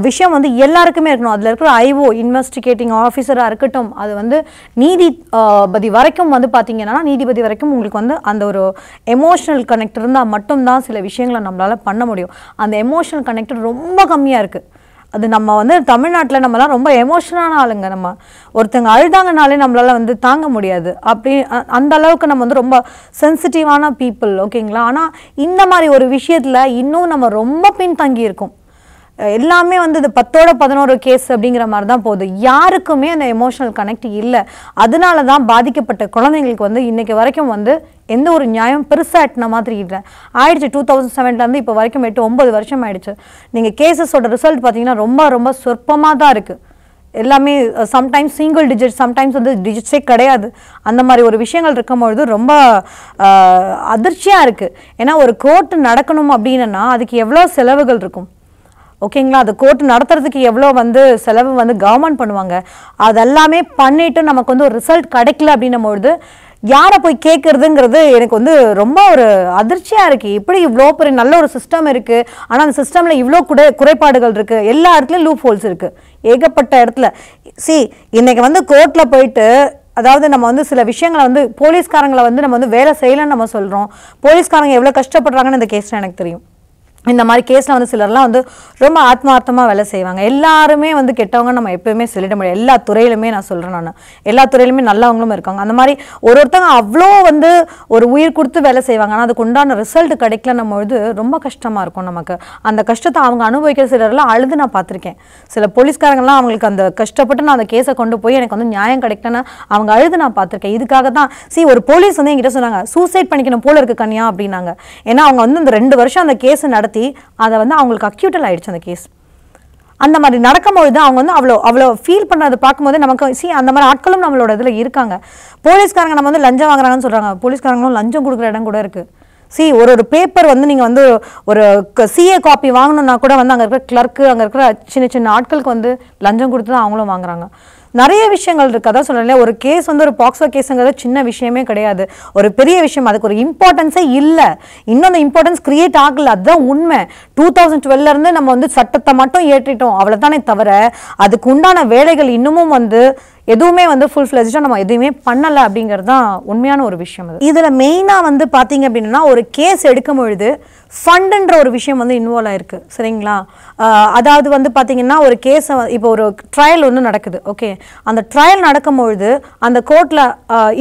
விஷயம் வந்து எல்லாருக்குமே இருக்கணும் அதில் இருக்கிற ஐஓ இன்வெஸ்டிகேட்டிங் ஆஃபீஸராக இருக்கட்டும் அது வந்து நீதிபதி வரைக்கும் வந்து பார்த்தீங்கன்னா நீதிபதி வரைக்கும் உங்களுக்கு வந்து அந்த ஒரு எமோஷனல் கனெக்ட் இருந்தால் மட்டும்தான் சில விஷயங்களை நம்மளால் பண்ண முடியும் அந்த எமோஷனல் கனெக்ட் ரொம்ப கம்மியாக இருக்குது அது நம்ம வந்து தமிழ்நாட்டில் நம்மலாம் ரொம்ப எமோஷனான ஆளுங்க நம்ம ஒருத்தங்க அழுதாங்கனாலே நம்மளால் வந்து தாங்க முடியாது அப்படி அந்த அளவுக்கு நம்ம வந்து ரொம்ப சென்சிட்டிவான பீப்புள் ஓகேங்களா ஆனால் இந்த மாதிரி ஒரு விஷயத்தில் இன்னும் நம்ம ரொம்ப பின்தங்கி இருக்கோம் எல்லாமே வந்து இது பத்தோட பதினோரு கேஸ் அப்படிங்கிற மாதிரி தான் போகுது யாருக்குமே அந்த எமோஷனல் கனெக்ட் இல்லை அதனால தான் பாதிக்கப்பட்ட குழந்தைங்களுக்கு வந்து இன்றைக்கி வரைக்கும் வந்து எந்த ஒரு நியாயம் பெருசாக எட்டின மாதிரி இல்லை ஆயிடுச்சு டூ தௌசண்ட் செவன்லேருந்து இப்போ வரைக்கும் எட்டு ஒம்பது வருஷம் ஆயிடுச்சு நீங்கள் கேசஸோட ரிசல்ட் பார்த்தீங்கன்னா ரொம்ப ரொம்ப சொற்பமாக தான் இருக்குது எல்லாமே சம்டைம்ஸ் சிங்கிள் டிஜிட் சம்டைம்ஸ் வந்து டிஜிட்ஸே கிடையாது அந்த மாதிரி ஒரு விஷயங்கள் இருக்கும்பொழுது ரொம்ப அதிர்ச்சியாக இருக்குது ஏன்னா ஒரு கோர்ட்டு நடக்கணும் அப்படின்னா அதுக்கு எவ்வளோ செலவுகள் இருக்கும் ஓகேங்களா அது கோர்ட் நடத்துறதுக்கு எவ்வளோ வந்து செலவு வந்து கவர்மெண்ட் பண்ணுவாங்க அதெல்லாமே பண்ணிவிட்டு நமக்கு வந்து ஒரு ரிசல்ட் கிடைக்கல அப்படின்னும்பொழுது யாரை போய் கேட்குறதுங்கிறது எனக்கு வந்து ரொம்ப ஒரு அதிர்ச்சியாக இருக்குது இப்படி இவ்வளோ பெரிய நல்ல ஒரு சிஸ்டம் இருக்குது ஆனால் அந்த சிஸ்டமில் இவ்வளோ குடை குறைபாடுகள் இருக்குது எல்லா இடத்துலையும் லூப் ஹோல்ஸ் இருக்குது ஏகப்பட்ட இடத்துல சி இன்றைக்கி வந்து கோர்ட்டில் போயிட்டு அதாவது நம்ம வந்து சில விஷயங்களை வந்து போலீஸ்காரங்களை வந்து நம்ம வந்து வேலை செய்யலைன்னு நம்ம சொல்கிறோம் போலீஸ்காரங்க எவ்வளோ கஷ்டப்படுறாங்கன்னு இந்த கேஸில் எனக்கு தெரியும் இந்த மாதிரி கேஸில் வந்து சிலர்லாம் வந்து ரொம்ப ஆத்மார்த்தமாக வேலை செய்வாங்க எல்லாருமே வந்து கெட்டவங்க நம்ம எப்பயுமே சொல்லிட முடியாது எல்லா துறையிலுமே நான் சொல்கிறேன் நான் எல்லா துறையிலுமே நல்லவங்களும் இருக்காங்க அந்த மாதிரி ஒரு ஒருத்தவங்க அவ்வளோ வந்து ஒரு உயிர் கொடுத்து வேலை செய்வாங்க ஆனால் அதுக்கு உண்டான ரிசல்ட் கிடைக்கலன்னும் பொழுது ரொம்ப கஷ்டமாக இருக்கும் நமக்கு அந்த கஷ்டத்தை அவங்க அனுபவிக்கிற சிலர்லாம் அழுது நான் பார்த்துருக்கேன் சில போலீஸ்காரங்களாம் அவங்களுக்கு அந்த கஷ்டப்பட்டு நான் அந்த கேஸை கொண்டு போய் எனக்கு வந்து நியாயம் கிடைக்கலன்னு அவங்க அழுது நான் பார்த்துருக்கேன் இதுக்காக தான் சி ஒரு போலீஸ் வந்து என்கிட்ட சொன்னாங்க சூசைட் பண்ணிக்கணும் போல இருக்கு கன்யா அப்படின்னாங்க ஏன்னா அவங்க வந்து அந்த ரெண்டு வருஷம் அந்த கேஸ் நடத்த நடத்தி அதை வந்து அவங்களுக்கு அக்யூட்டல் ஆகிடுச்சு அந்த கேஸ் அந்த மாதிரி நடக்கும்பொழுது அவங்க வந்து அவ்வளோ அவ்வளோ ஃபீல் பண்ணுறது பார்க்கும்போது நமக்கு சி அந்த மாதிரி ஆட்களும் நம்மளோட இதில் இருக்காங்க போலீஸ்காரங்க நம்ம வந்து லஞ்சம் வாங்குறாங்கன்னு சொல்கிறாங்க போலீஸ்காரங்களும் லஞ்சம் கொடுக்குற இடம் கூட இருக்குது சி ஒரு ஒரு பேப்பர் வந்து நீங்கள் வந்து ஒரு சிஏ காப்பி வாங்கணுன்னா கூட வந்து அங்கே இருக்கிற கிளர்க்கு அங்கே இருக்கிற சின்ன சின்ன ஆட்களுக்கு வந்து லஞ்சம் கொடுத்து தான் அவங்களும் வாங்குறாங்க நிறைய விஷயங்கள் இருக்கு அதான் சொல்கிறேன் ஒரு கேஸ் வந்து ஒரு பாக்ஸோ கேஸுங்கிறது சின்ன விஷயமே கிடையாது ஒரு பெரிய விஷயம் அதுக்கு ஒரு இம்பார்ட்டன்ஸே இல்லை இன்னும் அந்த இம்பார்ட்டன்ஸ் கிரியேட் ஆகல அதுதான் உண்மை டூ தௌசண்ட் டுவெல்லருந்து நம்ம வந்து சட்டத்தை மட்டும் ஏற்றிட்டோம் அவ்வளோதானே தவிர அதுக்கு உண்டான வேலைகள் இன்னமும் வந்து எதுவுமே வந்து ஃபுல் ஃப்ளெஜாக நம்ம எதுவுமே பண்ணலை அப்படிங்கிறது தான் உண்மையான ஒரு விஷயம் அது இதில் மெயினாக வந்து பார்த்தீங்க அப்படின்னா ஒரு கேஸ் எடுக்கும் பொழுது ஃபண்டுன்ற ஒரு விஷயம் வந்து இன்வால்வ் ஆயிருக்கு சரிங்களா அதாவது வந்து பார்த்தீங்கன்னா ஒரு கேஸை இப்போ ஒரு ட்ரையல் ஒன்று நடக்குது ஓகே அந்த ட்ரையல் நடக்கும்பொழுது அந்த கோர்ட்டில்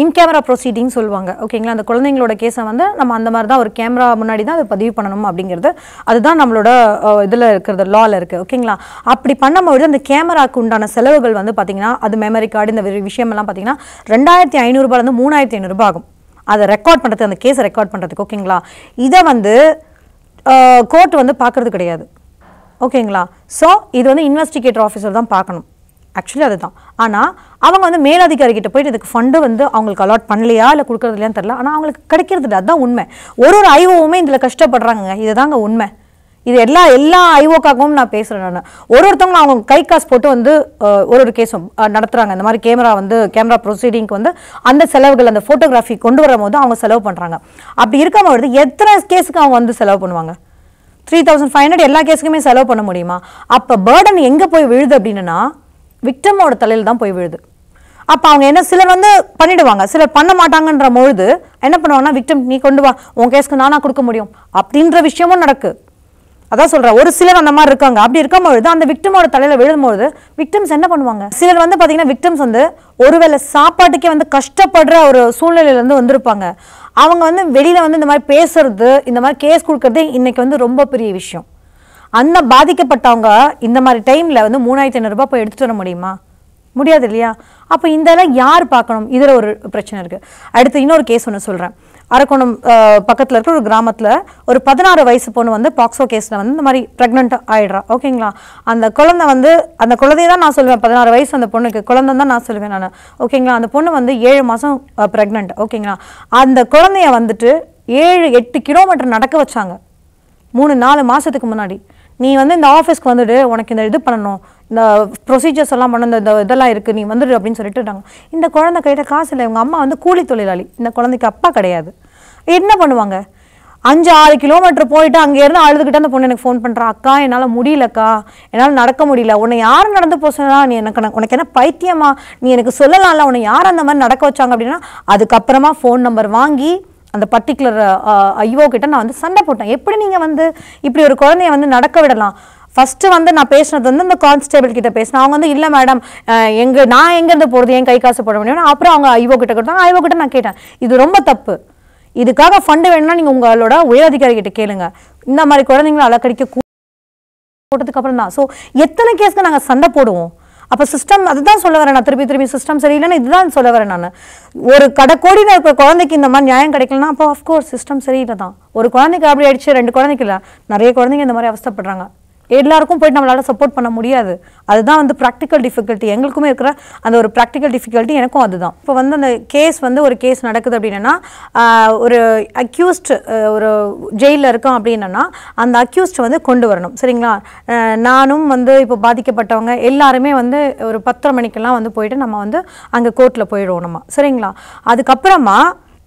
இன் கேமரா ப்ரொசீடிங் சொல்லுவாங்க ஓகேங்களா அந்த குழந்தைங்களோட கேஸை வந்து நம்ம அந்த மாதிரி தான் ஒரு கேமரா முன்னாடி தான் அதை பதிவு பண்ணணும் அப்படிங்கிறது அதுதான் நம்மளோட இதில் இருக்கிறது லாவில் இருக்குது ஓகேங்களா அப்படி பண்ணும்பொழுது அந்த கேமராக்கு உண்டான செலவுகள் வந்து பார்த்தீங்கன்னா அது மெமரி கார்டு இந்த விஷயமெல்லாம் பார்த்தீங்கன்னா ரெண்டாயிரத்தி ஐநூறுரூபாலேருந்து மூணாயிரத்தி ஐநூறுபா ஆகும் அதை ரெக்கார்ட் பண்ணுறதுக்கு அந்த கேஸை ரெக்கார்ட் பண்ணுறதுக்கு ஓகேங்களா இதை வந்து கோர்ட் வந்து பார்க்குறது கிடையாது ஓகேங்களா ஸோ இது வந்து இன்வெஸ்டிகேட்டர் ஆஃபீஸர் தான் பார்க்கணும் ஆக்சுவலி அதுதான் ஆனால் அவங்க வந்து மேலதிகாரிகிட்ட போயிட்டு இதுக்கு ஃபண்டு வந்து அவங்களுக்கு அலாட் பண்ணலையா இல்லை கொடுக்குறது இல்லையான்னு தெரில ஆனால் அவங்களுக்கு கிடைக்கிறது இல்லை அதுதான் உண்மை ஒரு ஒரு ஐஓவுமே இதில் கஷ்டப்படுறாங்க இதுதாங்க உண்மை இது எல்லா எல்லா ஐஓக்காகவும் நான் பேசுகிறேன் நான் ஒரு ஒருத்தவங்களும் அவங்க கை காசு போட்டு வந்து ஒரு ஒரு கேஸும் நடத்துகிறாங்க இந்த மாதிரி கேமரா வந்து கேமரா ப்ரொசீடிங்க்கு வந்து அந்த செலவுகள் அந்த ஃபோட்டோகிராஃபி கொண்டு போது அவங்க செலவு பண்ணுறாங்க அப்படி இருக்காம வருது எத்தனை கேஸுக்கு அவங்க வந்து செலவு பண்ணுவாங்க த்ரீ தௌசண்ட் ஃபைவ் ஹண்ட்ரட் எல்லா கேஸுக்குமே செலவு பண்ண முடியுமா அப்போ பேர்டன் எங்கே போய் விழுது அப்படின்னா விக்டமோட தலையில் தான் போய் விழுது அப்போ அவங்க என்ன சிலர் வந்து பண்ணிடுவாங்க சிலர் பண்ண மாட்டாங்கன்ற பொழுது என்ன பண்ணுவாங்கன்னா விக்டம் நீ கொண்டு வா உன் கேஸ்க்கு நானாக கொடுக்க முடியும் அப்படின்ற விஷயமும் நடக்குது அதான் சொல்கிறேன் ஒரு சிலர் அந்த மாதிரி இருக்காங்க அப்படி இருக்கும்பொழுது அந்த விக்டமோட தலையில் விழும்பொழுது விக்டம்ஸ் என்ன பண்ணுவாங்க சிலர் வந்து பார்த்தீங்கன்னா விக்டம்ஸ் வந்து ஒருவேளை சாப்பாட்டுக்கே வந்து கஷ்டப்படுற ஒரு சூழ்நிலையிலேருந்து வந்திருப்பாங்க அவங்க வந்து வெளியில் வந்து இந்த மாதிரி பேசுறது இந்த மாதிரி கேஸ் கொடுக்கறது இன்றைக்கி வந்து ரொம்ப பெரிய விஷயம் அந்த பாதிக்கப்பட்டவங்க இந்த மாதிரி டைமில் வந்து மூணாயிரத்தி ஐநூறுரூபா போய் எடுத்துகிட்டு வர முடியுமா முடியாது இல்லையா அப்போ இந்த யார் பார்க்கணும் இதில் ஒரு பிரச்சனை இருக்குது அடுத்து இன்னொரு கேஸ் ஒன்று சொல்கிறேன் அரக்கோணம் பக்கத்தில் இருக்கிற ஒரு கிராமத்தில் ஒரு பதினாறு வயசு பொண்ணு வந்து பாக்ஸோ கேஸில் வந்து இந்த மாதிரி ப்ரெக்னென்ட் ஆகிடுறா ஓகேங்களா அந்த குழந்தை வந்து அந்த குழந்தைய தான் நான் சொல்லுவேன் பதினாறு வயசு அந்த பொண்ணுக்கு குழந்தை தான் நான் சொல்லுவேன் நான் ஓகேங்களா அந்த பொண்ணு வந்து ஏழு மாதம் ப்ரெக்னென்ட் ஓகேங்களா அந்த குழந்தைய வந்துட்டு ஏழு எட்டு கிலோமீட்டர் நடக்க வச்சாங்க மூணு நாலு மாதத்துக்கு முன்னாடி நீ வந்து இந்த ஆஃபீஸ்க்கு வந்துடு உனக்கு இந்த இது பண்ணணும் இந்த ப்ரொசீஜர்ஸ் எல்லாம் பண்ண இந்த இதெல்லாம் இருக்குது நீ வந்துடு அப்படின்னு சொல்லிட்டுட்டாங்க இந்த குழந்தை கையில் காசு இல்லை இவங்க அம்மா வந்து கூலி தொழிலாளி இந்த குழந்தைக்கு அப்பா கிடையாது என்ன பண்ணுவாங்க அஞ்சு ஆறு கிலோமீட்டர் போயிட்டு அங்கேருந்து அழுதுகிட்ட அந்த பொண்ணு எனக்கு ஃபோன் பண்ணுறா அக்கா என்னால் முடியலக்கா என்னால் நடக்க முடியல உன்னை யார் நடந்து போச்சுன்னா நீ எனக்கு உனக்கு என்ன பைத்தியமா நீ எனக்கு சொல்லலாம்ல உன்னை யார் அந்த மாதிரி நடக்க வச்சாங்க அப்படின்னா அதுக்கப்புறமா ஃபோன் நம்பர் வாங்கி அந்த பர்டிகுலர் ஐயோ கிட்ட நான் வந்து சண்டை போட்டேன் எப்படி நீங்கள் வந்து இப்படி ஒரு குழந்தைய வந்து நடக்க விடலாம் ஃபஸ்ட்டு வந்து நான் பேசினது வந்து இந்த கான்ஸ்டேபிள் கிட்ட பேசினேன் அவங்க வந்து இல்லை மேடம் எங்கே நான் எங்கேருந்து போகிறது என் கை காசு போட முடியும் அப்புறம் அவங்க ஐவோ கிட்ட கொடுத்தாங்க ஐவோ கிட்ட நான் கேட்டேன் இது ரொம்ப தப்பு இதுக்காக ஃபண்டு வேணும்னா நீங்கள் உங்களோட உயரதிகாரி கிட்ட கேளுங்க இந்த மாதிரி குழந்தைங்களை அலக்கடிக்க கூட்டதுக்கு அப்புறம் தான் ஸோ எத்தனை கேஸ்க்கு நாங்கள் சண்டை போடுவோம் அப்போ சிஸ்டம் அதுதான் சொல்ல வரேன் நான் திருப்பி திருப்பி சிஸ்டம் சரியில்லைன்னு இதுதான் சொல்ல வரேன் நான் ஒரு கடை கோடியில் இருக்கிற குழந்தைக்கு இந்த மாதிரி நியாயம் கிடைக்கலன்னா அப்போ அஃப்கோர்ஸ் சிஸ்டம் சரியில்லை தான் ஒரு குழந்தைக்கு அப்படி ஆயிடுச்சு ரெண்டு குழந்தைக்கு இல்லை நிறைய குழந்தைங்க இந்த மாதிரி அவஸ்தப்படுறாங்க எல்லாருக்கும் போயிட்டு நம்மளால் சப்போர்ட் பண்ண முடியாது அதுதான் வந்து ப்ராக்டிக்கல் டிஃபிகல்ட்டி எங்களுக்குமே இருக்கிற அந்த ஒரு ப்ராக்டிக்கல் டிஃபிகல்ட்டி எனக்கும் அதுதான் இப்போ வந்து அந்த கேஸ் வந்து ஒரு கேஸ் நடக்குது அப்படின்னா ஒரு அக்யூஸ்ட் ஒரு ஜெயிலில் இருக்கோம் அப்படின்னா அந்த அக்யூஸ்ட் வந்து கொண்டு வரணும் சரிங்களா நானும் வந்து இப்போ பாதிக்கப்பட்டவங்க எல்லாருமே வந்து ஒரு பத்தரை மணிக்கெல்லாம் வந்து போயிட்டு நம்ம வந்து அங்கே கோர்ட்டில் போயிடுவோம் நம்ம சரிங்களா அதுக்கப்புறமா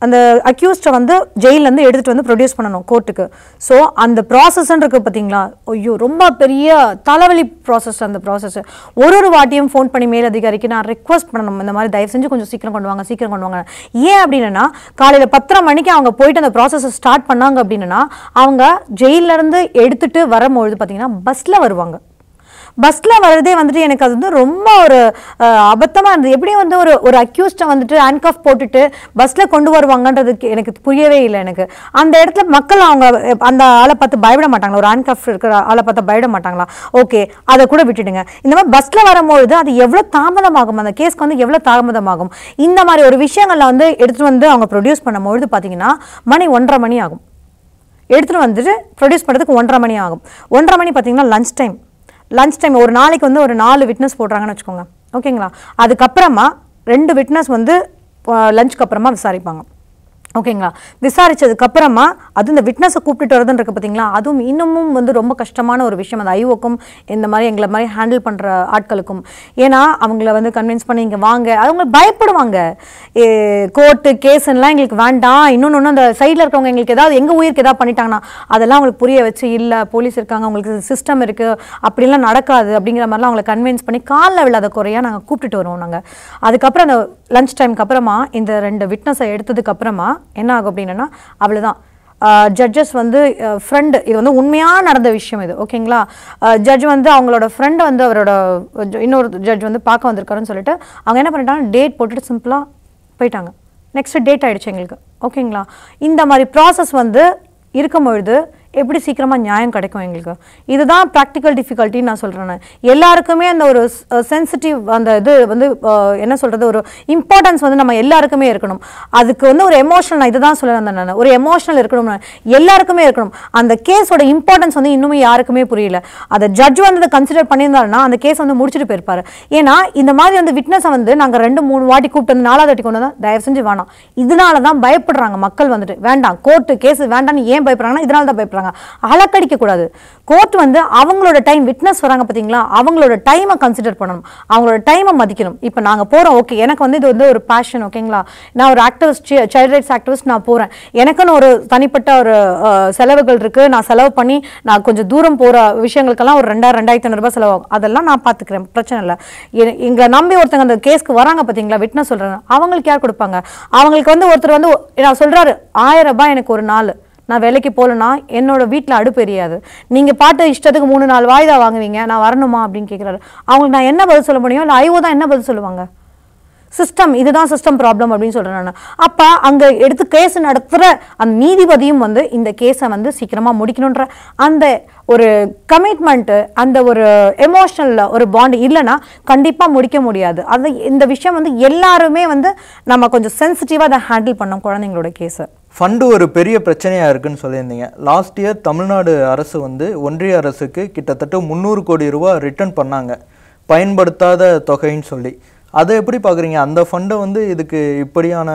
அந்த அக்யூஸ்டை வந்து ஜெயிலேருந்து எடுத்துகிட்டு வந்து ப்ரொடியூஸ் பண்ணணும் கோர்ட்டுக்கு ஸோ அந்த ப்ராசஸ்ன்னு இருக்குது பார்த்தீங்களா ஐயோ ரொம்ப பெரிய தலைவலி ப்ராசஸ் அந்த ப்ராசஸ் ஒரு ஒரு வாட்டியும் ஃபோன் பண்ணி மேல் அதிகாரிக்கு நான் ரெக்வஸ்ட் பண்ணணும் இந்த மாதிரி தயவு செஞ்சு கொஞ்சம் சீக்கிரம் கொண்டு வாங்க சீக்கிரம் கொண்டு வாங்க ஏன் அப்படின்னா காலையில் பத்தரை மணிக்கு அவங்க போயிட்டு அந்த ப்ராசஸை ஸ்டார்ட் பண்ணாங்க அப்படின்னா அவங்க ஜெயிலேருந்து எடுத்துகிட்டு வரும்பொழுது பார்த்தீங்கன்னா பஸ்ஸில் வருவாங்க பஸ்ஸில் வர்றதே வந்துட்டு எனக்கு அது வந்து ரொம்ப ஒரு அபத்தமாக இருந்தது எப்படி வந்து ஒரு ஒரு அக்யூஸ்டை வந்துட்டு ஆன்காஃப் போட்டுட்டு பஸ்ஸில் கொண்டு வருவாங்கன்றது எனக்கு புரியவே இல்லை எனக்கு அந்த இடத்துல மக்கள் அவங்க அந்த ஆளை பார்த்து பயப்பட மாட்டாங்களா ஒரு ஆன்காஃப் இருக்கிற ஆளை பார்த்து பயப்பட மாட்டாங்களா ஓகே அதை கூட விட்டுடுங்க இந்த மாதிரி பஸ்ஸில் வரும்பொழுது அது எவ்வளோ தாமதமாகும் அந்த கேஸ்க்கு வந்து எவ்வளோ தாமதமாகும் இந்த மாதிரி ஒரு விஷயங்களில் வந்து எடுத்துகிட்டு வந்து அவங்க ப்ரொடியூஸ் பண்ணும்பொழுது பார்த்தீங்கன்னா மணி ஒன்றரை மணி ஆகும் எடுத்துகிட்டு வந்துட்டு ப்ரொடியூஸ் பண்ணுறதுக்கு ஒன்றரை மணி ஆகும் ஒன்றரை மணி பார்த்தீங்கன்னா லஞ்ச் டைம் லஞ்ச் டைம் ஒரு நாளைக்கு வந்து ஒரு நாலு விட்னஸ் போடுறாங்கன்னு வச்சுக்கோங்க ஓகேங்களா அதுக்கப்புறமா ரெண்டு விட்னஸ் வந்து லஞ்சுக்கு அப்புறமா விசாரிப்பாங்க ஓகேங்களா விசாரித்ததுக்கு அப்புறமா அது இந்த விட்னஸை கூப்பிட்டு வரதுன்னு இருக்குது பார்த்தீங்களா அதுவும் இன்னமும் வந்து ரொம்ப கஷ்டமான ஒரு விஷயம் அந்த ஐஓக்கும் இந்த மாதிரி எங்களை மாதிரி ஹேண்டில் பண்ணுற ஆட்களுக்கும் ஏன்னா அவங்கள வந்து கன்வின்ஸ் பண்ணி இங்கே வாங்க அவங்க பயப்படுவாங்க கோர்ட்டு கேஸ்லாம் எங்களுக்கு வேண்டாம் இன்னொன்று ஒன்று அந்த சைடில் இருக்கிறவங்க எங்களுக்கு ஏதாவது எங்கள் உயிருக்கு ஏதாவது பண்ணிட்டாங்கன்னா அதெல்லாம் அவங்களுக்கு புரிய வச்சு இல்லை போலீஸ் இருக்காங்க அவங்களுக்கு சிஸ்டம் இருக்குது அப்படிலாம் நடக்காது அப்படிங்கிற மாதிரிலாம் அவங்களை கன்வின்ஸ் பண்ணி காலில் விழாத குறையாக நாங்கள் கூப்பிட்டுட்டு வருவோம் நாங்கள் அதுக்கப்புறம் அந்த லஞ்ச் டைமுக்கு அப்புறமா இந்த ரெண்டு விட்னஸை எடுத்ததுக்கு அப்புறமா என்ன ஆகும் அப்படின்னா அவ்வளோதான் ஜட்ஜஸ் வந்து ஃப்ரெண்டு இது வந்து உண்மையாக நடந்த விஷயம் இது ஓகேங்களா ஜட்ஜ் வந்து அவங்களோட ஃப்ரெண்டை வந்து அவரோட இன்னொரு ஜட்ஜ் வந்து பார்க்க வந்திருக்காருன்னு சொல்லிட்டு அவங்க என்ன பண்ணிட்டாங்க டேட் போட்டுட்டு சிம்பிளாக போயிட்டாங்க நெக்ஸ்ட் டேட் ஆகிடுச்சு எங்களுக்கு ஓகேங்களா இந்த மாதிரி ப்ராசஸ் வந்து இருக்கும் பொழுது எப்படி சீக்கிரமாக நியாயம் கிடைக்கும் எங்களுக்கு இதுதான் ப்ராக்டிக்கல் டிஃபிகல்ட்டின்னு நான் சொல்கிறேன் எல்லாருக்குமே அந்த ஒரு சென்சிட்டிவ் அந்த இது வந்து என்ன சொல்கிறது ஒரு இம்பார்ட்டன்ஸ் வந்து நம்ம எல்லாருக்குமே இருக்கணும் அதுக்கு வந்து ஒரு எமோஷனல் நான் இதை தான் சொல்லுறேன் நான் ஒரு எமோஷனல் இருக்கணும் எல்லாருக்குமே இருக்கணும் அந்த கேஸோட இம்பார்ட்டன்ஸ் வந்து இன்னுமே யாருக்குமே புரியல அதை ஜட்ஜ் வந்து அதை கன்சிடர் பண்ணியிருந்தாருன்னா அந்த கேஸ் வந்து முடிச்சுட்டு போயிருப்பார் ஏன்னா இந்த மாதிரி வந்து விட்னஸை வந்து நாங்கள் ரெண்டு மூணு வாட்டி கூப்பிட்டு வந்து நாலாவது வாட்டி கொண்டு வந்தால் தயவு செஞ்சு வேணாம் இதனால தான் பயப்படுறாங்க மக்கள் வந்துட்டு வேண்டாம் கோர்ட்டு கேஸ் வேண்டாம்னு ஏன் பயப்படுறாங்கன்னா இதனால தான் பயப்படுறாங்க பண்ணுறாங்க அலக்கடிக்கக்கூடாது கோர்ட் வந்து அவங்களோட டைம் விட்னஸ் வராங்க பார்த்தீங்களா அவங்களோட டைமை கன்சிடர் பண்ணணும் அவங்களோட டைமை மதிக்கணும் இப்போ நாங்கள் போகிறோம் ஓகே எனக்கு வந்து இது வந்து ஒரு பேஷன் ஓகேங்களா நான் ஒரு ஆக்டிவிஸ்ட் சைல்ட் ரைட்ஸ் ஆக்டிவிஸ்ட் நான் போகிறேன் எனக்குன்னு ஒரு தனிப்பட்ட ஒரு செலவுகள் இருக்குது நான் செலவு பண்ணி நான் கொஞ்சம் தூரம் போகிற விஷயங்களுக்கெல்லாம் ஒரு ரெண்டாயிரம் ரெண்டாயிரத்தி ஐநூறுரூபா செலவாகும் அதெல்லாம் நான் பார்த்துக்கிறேன் பிரச்சனை இல்லை எங்களை நம்பி ஒருத்தங்க அந்த கேஸ்க்கு வராங்க பார்த்தீங்களா விட்னஸ் சொல்கிறாங்க அவங்களுக்கு யார் கொடுப்பாங்க அவங்களுக்கு வந்து ஒருத்தர் வந்து நான் சொல்கிறாரு ஆயிரம் ரூபாய் எனக்கு ஒரு நாள் நான் வேலைக்கு போகலன்னா என்னோடய வீட்டில் அடுப்பு எரியாது நீங்கள் பாட்டு இஷ்டத்துக்கு மூணு நாள் வாய்தா வாங்குவீங்க நான் வரணுமா அப்படின்னு கேட்குறாரு அவங்களுக்கு நான் என்ன பதில் சொல்ல முடியும் இல்லை ஐஓ தான் என்ன பதில் சொல்லுவாங்க சிஸ்டம் இதுதான் சிஸ்டம் ப்ராப்ளம் அப்படின்னு சொல்கிறேன் நான் அப்போ அங்கே எடுத்து கேஸ் நடத்துகிற அந்த நீதிபதியும் வந்து இந்த கேஸை வந்து சீக்கிரமாக முடிக்கணுன்ற அந்த ஒரு கமிட்மெண்ட்டு அந்த ஒரு எமோஷனலில் ஒரு பாண்ட் இல்லைன்னா கண்டிப்பாக முடிக்க முடியாது அது இந்த விஷயம் வந்து எல்லாருமே வந்து நம்ம கொஞ்சம் சென்சிட்டிவாக அதை ஹேண்டில் பண்ணோம் குழந்தைங்களோட கேஸை ஃபண்டு ஒரு பெரிய பிரச்சனையாக இருக்குன்னு சொல்லியிருந்தீங்க லாஸ்ட் இயர் தமிழ்நாடு அரசு வந்து ஒன்றிய அரசுக்கு கிட்டத்தட்ட முந்நூறு கோடி ரூபா ரிட்டர்ன் பண்ணாங்க பயன்படுத்தாத தொகைன்னு சொல்லி அதை எப்படி பார்க்குறீங்க அந்த ஃபண்டை வந்து இதுக்கு இப்படியான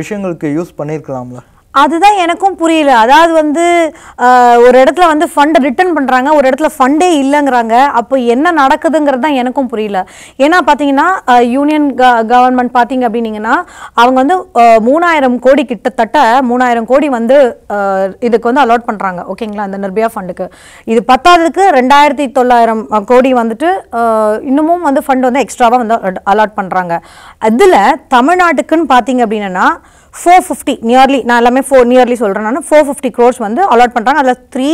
விஷயங்களுக்கு யூஸ் பண்ணியிருக்கலாம்ல அதுதான் எனக்கும் புரியல அதாவது வந்து ஒரு இடத்துல வந்து ஃபண்டை ரிட்டர்ன் பண்ணுறாங்க ஒரு இடத்துல ஃபண்டே இல்லைங்கிறாங்க அப்போ என்ன நடக்குதுங்கிறது தான் எனக்கும் புரியல ஏன்னா பார்த்தீங்கன்னா யூனியன் க கவர்மெண்ட் பார்த்தீங்க அப்படின்னிங்கன்னா அவங்க வந்து மூணாயிரம் கோடி கிட்டத்தட்ட மூணாயிரம் கோடி வந்து இதுக்கு வந்து அலாட் பண்ணுறாங்க ஓகேங்களா அந்த நிர்பயா ஃபண்டுக்கு இது பத்தாவதுக்கு ரெண்டாயிரத்தி தொள்ளாயிரம் கோடி வந்துட்டு இன்னமும் வந்து ஃபண்ட் வந்து எக்ஸ்ட்ராவாக வந்து அலாட் பண்ணுறாங்க அதில் தமிழ்நாட்டுக்குன்னு பார்த்தீங்க அப்படின்னா ஃபோர் ஃபிஃப்டி நியர்லி நான் எல்லாமே ஃபோர் நியர்லி சொல்கிறேன் நான் ஃபோர் ஃபிஃப்டி க்ரோர்ஸ் வந்து அலாட் பண்ணுறாங்க அதில் த்ரீ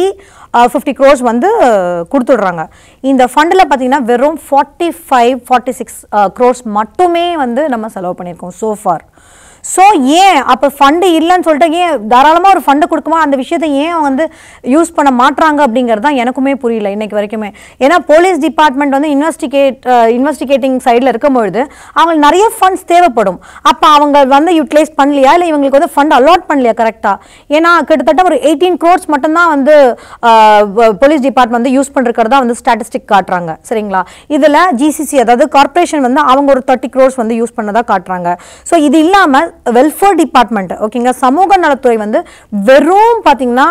ஃபிஃப்டி க்ரோர்ஸ் வந்து uh, கொடுத்துட்றாங்க இந்த ஃபண்டில் பார்த்திங்கன்னா வெறும் forty five forty six crores மட்டுமே வந்து நம்ம செலவு பண்ணியிருக்கோம் ஸோ ஃபார் ஸோ ஏன் அப்போ ஃபண்டு இல்லைன்னு சொல்லிட்டு ஏன் தாராளமாக ஒரு ஃபண்டு கொடுக்குமா அந்த விஷயத்தை ஏன் அவங்க வந்து யூஸ் பண்ண மாட்டுறாங்க அப்படிங்கிறது தான் எனக்குமே புரியல இன்றைக்கு வரைக்குமே ஏன்னா போலீஸ் டிபார்ட்மெண்ட் வந்து இன்வெஸ்டிகேட் இன்வெஸ்டிகேட்டிங் சைடில் இருக்கும்பொழுது அவங்களுக்கு நிறைய ஃபண்ட்ஸ் தேவைப்படும் அப்போ அவங்க வந்து யூட்டிலைஸ் பண்ணலையா இல்லை இவங்களுக்கு வந்து ஃபண்ட் அலாட் பண்ணலையா கரெக்டாக ஏன்னா கிட்டத்தட்ட ஒரு எயிட்டீன் க்ரோர்ஸ் மட்டும்தான் வந்து போலீஸ் டிபார்ட்மெண்ட் வந்து யூஸ் பண்ணுறதா வந்து ஸ்டாட்டிஸ்டிக் காட்டுறாங்க சரிங்களா இதில் ஜிசிசி அதாவது கார்பரேஷன் வந்து அவங்க ஒரு தேர்ட்டி க்ரோர்ஸ் வந்து யூஸ் பண்ணதாக காட்டுறாங்க ஸோ இது இல்லாமல் வெல்ஃபேர் டிபார்ட்மெண்ட் ஓகேங்க சமூக நலத்துறை வந்து வெறும் பார்த்தீங்கன்னா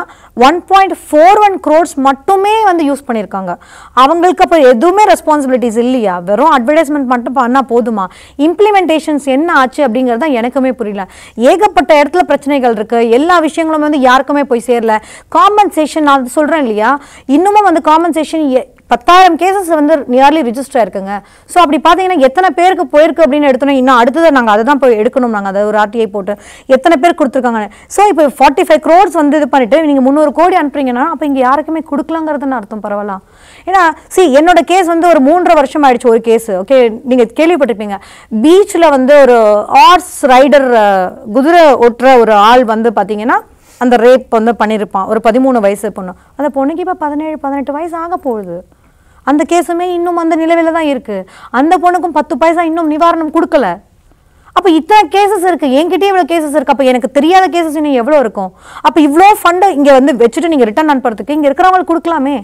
one point four one crores மட்டுமே வந்து யூஸ் பண்ணியிருக்காங்க அவங்களுக்கு அப்போ எதுவுமே ரெஸ்பான்சிபிலிட்டிஸ் இல்லையா வெறும் அட்வர்டைஸ்மெண்ட் மட்டும் பண்ணால் போதுமா இம்ப்ளிமெண்டேஷன்ஸ் என்ன ஆச்சு அப்படிங்கிறது தான் எனக்குமே புரியல ஏகப்பட்ட இடத்துல பிரச்சனைகள் இருக்குது எல்லா விஷயங்களும் வந்து யாருக்குமே போய் சேரல காம்பன்சேஷன் நான் சொல்கிறேன் இல்லையா இன்னமும் வந்து காம்பன்சேஷன் பத்தாயிரம் கேசஸ் வந்து நியர்லி ரிஜிஸ்டர் ஆயிருக்குங்க ஸோ அப்படி பார்த்தீங்கன்னா எத்தனை பேருக்கு போயிருக்கு அப்படின்னு எடுத்தோன்னா இன்னும் அடுத்ததை நாங்கள் அதை தான் போய் எடுக்கணும் நாங்கள் அதை ஒரு ஆர்டிஐ போட்டு எத்தனை பேர் கொடுத்துருக்காங்க ஸோ இப்போ ஃபார்ட்டி ஃபைவ் க்ரோர்ஸ் வந்து இது பண்ணிவிட்டு நீங்கள் முந்நூறு கோடி அனுப்புறீங்கன்னா அப்போ இங்கே யாருக்குமே கொடுக்கலங்கிறதுன்னு அர்த்தம் பரவாயில்ல ஏன்னா சி என்னோட கேஸ் வந்து ஒரு மூன்றரை வருஷம் ஆயிடுச்சு ஒரு கேஸ் ஓகே நீங்கள் கேள்விப்பட்டிருப்பீங்க பீச்சில் வந்து ஒரு ஆர்ஸ் ரைடர் குதிரை ஒட்டுற ஒரு ஆள் வந்து பார்த்தீங்கன்னா அந்த ரேப் வந்து பண்ணியிருப்பான் ஒரு பதிமூணு வயசு பொண்ணு அந்த பொண்ணுக்கு இப்போ பதினேழு பதினெட்டு வயசு ஆக போகுது அந்த கேஸுமே இன்னும் அந்த நிலவில் தான் இருக்குது அந்த பொண்ணுக்கும் பத்து பைசா இன்னும் நிவாரணம் கொடுக்கல அப்போ இத்தனை கேசஸ் இருக்குது என்கிட்டயே இவ்வளோ கேசஸ் இருக்குது அப்போ எனக்கு தெரியாத கேசஸ் இன்னும் எவ்வளோ இருக்கும் அப்போ இவ்வளோ ஃபண்டை இங்கே வந்து வச்சுட்டு நீங்கள் ரிட்டர்ன் அனுப்புறதுக்கு இங்கே இருக்கிறவங்களுக்கு கொடுக்கலாமே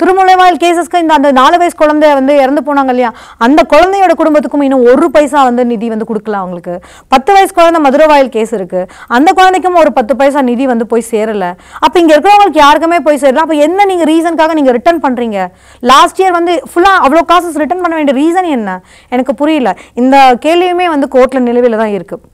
திருமுலைவாயில் கேசஸ்க்கு இந்த அந்த நாலு வயசு குழந்தை வந்து இறந்து போனாங்க இல்லையா அந்த குழந்தையோட குடும்பத்துக்கும் இன்னும் ஒரு பைசா வந்து நிதி வந்து கொடுக்கல அவங்களுக்கு பத்து வயசு குழந்தை மதுரவாயில் கேஸ் இருக்குது அந்த குழந்தைக்கும் ஒரு பத்து பைசா நிதி வந்து போய் சேரல அப்போ இங்கே இருக்கிறவங்களுக்கு யாருக்குமே போய் சேரல அப்போ என்ன நீங்கள் ரீசனுக்காக நீங்கள் ரிட்டர்ன் பண்ணுறீங்க லாஸ்ட் இயர் வந்து ஃபுல்லாக அவ்வளோ காசஸ் ரிட்டர்ன் பண்ண வேண்டிய ரீசன் என்ன எனக்கு புரியல இந்த கேள்வியுமே வந்து கோர்ட்டில் நிலுவையில் தான் இருக்குது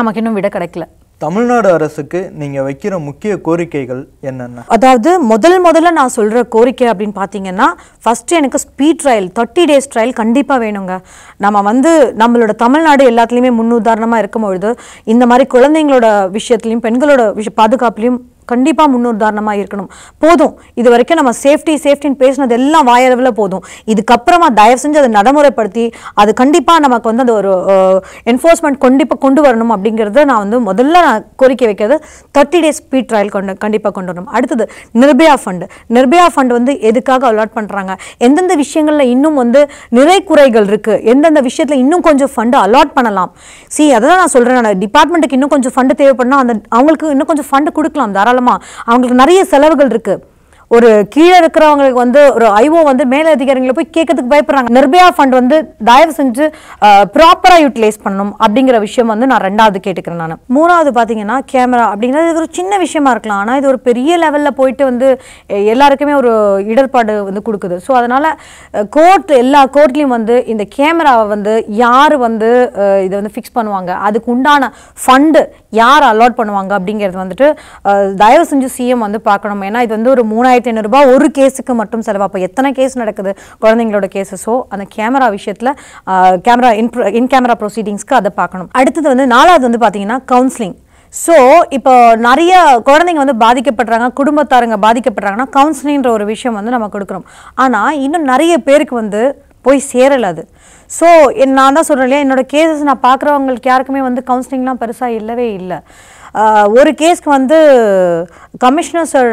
நமக்கு இன்னும் விட கிடைக்கல தமிழ்நாடு அரசுக்கு நீங்கள் வைக்கிற முக்கிய கோரிக்கைகள் என்னென்ன அதாவது முதல் முதல்ல நான் சொல்கிற கோரிக்கை அப்படின்னு பார்த்தீங்கன்னா ஃபஸ்ட்டு எனக்கு speed trial thirty days trial கண்டிப்பாக வேணுங்க நம்ம வந்து நம்மளோட தமிழ்நாடு எல்லாத்துலேயுமே முன்னுதாரணமாக இருக்கும் பொழுது இந்த மாதிரி குழந்தைங்களோட விஷயத்துலையும் பெண்களோட விஷ பாதுகாப்புலையும் கண்டிப்பாக முன்னுதாரணமாக இருக்கணும் போதும் இது வரைக்கும் நம்ம சேஃப்டி சேஃப்டின்னு பேசினது எல்லாம் வாயளவில் போதும் இதுக்கப்புறமா தயவு செஞ்சு அதை நடைமுறைப்படுத்தி அது கண்டிப்பாக நமக்கு வந்து அந்த ஒரு என்ஃபோர்ஸ்மெண்ட் கண்டிப்பாக கொண்டு வரணும் அப்படிங்கிறத நான் வந்து முதல்ல நான் கோரிக்கை வைக்கிறது தேர்ட்டி டேஸ் ஸ்பீட் ட்ரையல் கொண்டு கண்டிப்பாக கொண்டு வரணும் அடுத்தது நிர்பயா ஃபண்டு நிர்பயா ஃபண்ட் வந்து எதுக்காக அலாட் பண்ணுறாங்க எந்தெந்த விஷயங்களில் இன்னும் வந்து நிறை குறைகள் இருக்குது எந்தெந்த விஷயத்தில் இன்னும் கொஞ்சம் ஃபண்டு அலாட் பண்ணலாம் சி அதை நான் சொல்கிறேன் நான் டிபார்ட்மெண்ட்டுக்கு இன்னும் கொஞ்சம் ஃபண்டு தேவைப்படணும் அந்த அவங்களுக்கு இன்னும் கொஞ்சம் ஃபண்டு கொடுக்கலாம் தாராளமாக அப்புறமா அவங்களுக்கு நிறைய செலவுகள் இருக்குது ஒரு கீழே இருக்கிறவங்களுக்கு வந்து ஒரு ஐஓ வந்து மேலதிகாரிகளை போய் கேட்கறதுக்கு பயப்படுறாங்க நிர்பயா ஃபண்ட் வந்து தயவு செஞ்சு ப்ராப்பராக யூட்டிலைஸ் பண்ணணும் அப்படிங்கிற விஷயம் வந்து நான் ரெண்டாவது கேட்டுக்கிறேன் நான் மூணாவது பார்த்தீங்கன்னா கேமரா அப்படிங்கிறது இது ஒரு சின்ன விஷயமா இருக்கலாம் ஆனால் இது ஒரு பெரிய லெவலில் போயிட்டு வந்து எல்லாருக்குமே ஒரு இடர்பாடு வந்து கொடுக்குது ஸோ அதனால் கோர்ட் எல்லா கோர்ட்லேயும் வந்து இந்த கேமராவை வந்து யார் வந்து இதை வந்து ஃபிக்ஸ் பண்ணுவாங்க அதுக்கு உண்டான ஃபண்டு யார் அலாட் பண்ணுவாங்க அப்படிங்கிறது வந்துட்டு தயவு செஞ்சு சிஎம் வந்து பார்க்கணும் ஏன்னா இது வந்து ஒரு மூணாயிரத்தி ஐநூறுரூபா ஒரு கேஸுக்கு மட்டும் செலவு அப்போ எத்தனை கேஸ் நடக்குது குழந்தைங்களோட கேஸஸோ அந்த கேமரா விஷயத்தில் கேமரா இன் இன் கேமரா ப்ரொசீடிங்ஸ்க்கு அதை பார்க்கணும் அடுத்தது வந்து நாலாவது வந்து பார்த்தீங்கன்னா கவுன்சிலிங் ஸோ இப்போ நிறைய குழந்தைங்க வந்து பாதிக்கப்படுறாங்க குடும்பத்தாருங்க பாதிக்கப்படுறாங்கன்னா கவுன்சிலிங்கிற ஒரு விஷயம் வந்து நம்ம கொடுக்குறோம் ஆனால் இன்னும் நிறைய பேருக்கு வந்து போய் சேரலை அது ஸோ நான் தான் சொல்கிறேன் இல்லையா என்னோடய கேசஸ் நான் பார்க்குறவங்களுக்கு யாருக்குமே வந்து கவுன்சிலிங்லாம் பெருசாக இல்லவே இல்லை ஒரு கேஸ்க்கு வந்து commissioner sir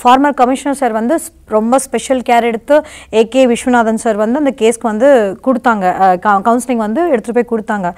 former commissioner sir வந்து ரொம்ப ஸ்பெஷல் கேர் எடுத்து ஏகே விஸ்வநாதன் சார் வந்து அந்த கேஸ்க்கு வந்து கொடுத்தாங்க கவுன்சிலிங் வந்து எடுத்துகிட்டு போய் கொடுத்தாங்க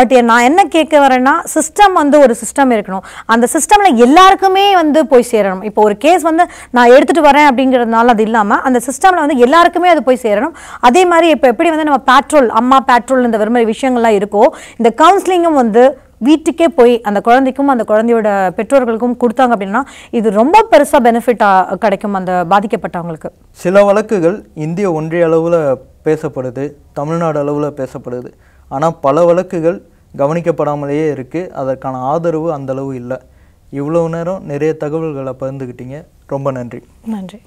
பட் நான் என்ன கேட்க வரேன்னா சிஸ்டம் வந்து ஒரு சிஸ்டம் இருக்கணும் அந்த சிஸ்டமில் எல்லாருக்குமே வந்து போய் சேரணும் இப்போ ஒரு கேஸ் வந்து நான் எடுத்துகிட்டு வரேன் அப்படிங்கிறதுனால அது இல்லாமல் அந்த சிஸ்டமில் வந்து எல்லாருக்குமே அது போய் சேரணும் அதே மாதிரி இப்போ எப்படி வந்து நம்ம பேட்ரோல் அம்மா பேட்ரோல் இந்த மாதிரி விஷயங்கள்லாம் இருக்கோ இந்த கவுன்சிலிங்கும் வந்து வீட்டுக்கே போய் அந்த குழந்தைக்கும் அந்த குழந்தையோட பெற்றோர்களுக்கும் கொடுத்தாங்க அப்படின்னா இது ரொம்ப பெருசாக பெனிஃபிட்டாக கிடைக்கும் அந்த பாதிக்கப்பட்டவங்களுக்கு சில வழக்குகள் இந்திய ஒன்றிய அளவில் பேசப்படுது தமிழ்நாடு அளவில் பேசப்படுது ஆனால் பல வழக்குகள் கவனிக்கப்படாமலேயே இருக்குது அதற்கான ஆதரவு அந்தளவு இல்லை இவ்வளோ நேரம் நிறைய தகவல்களை பகிர்ந்துக்கிட்டீங்க ரொம்ப நன்றி நன்றி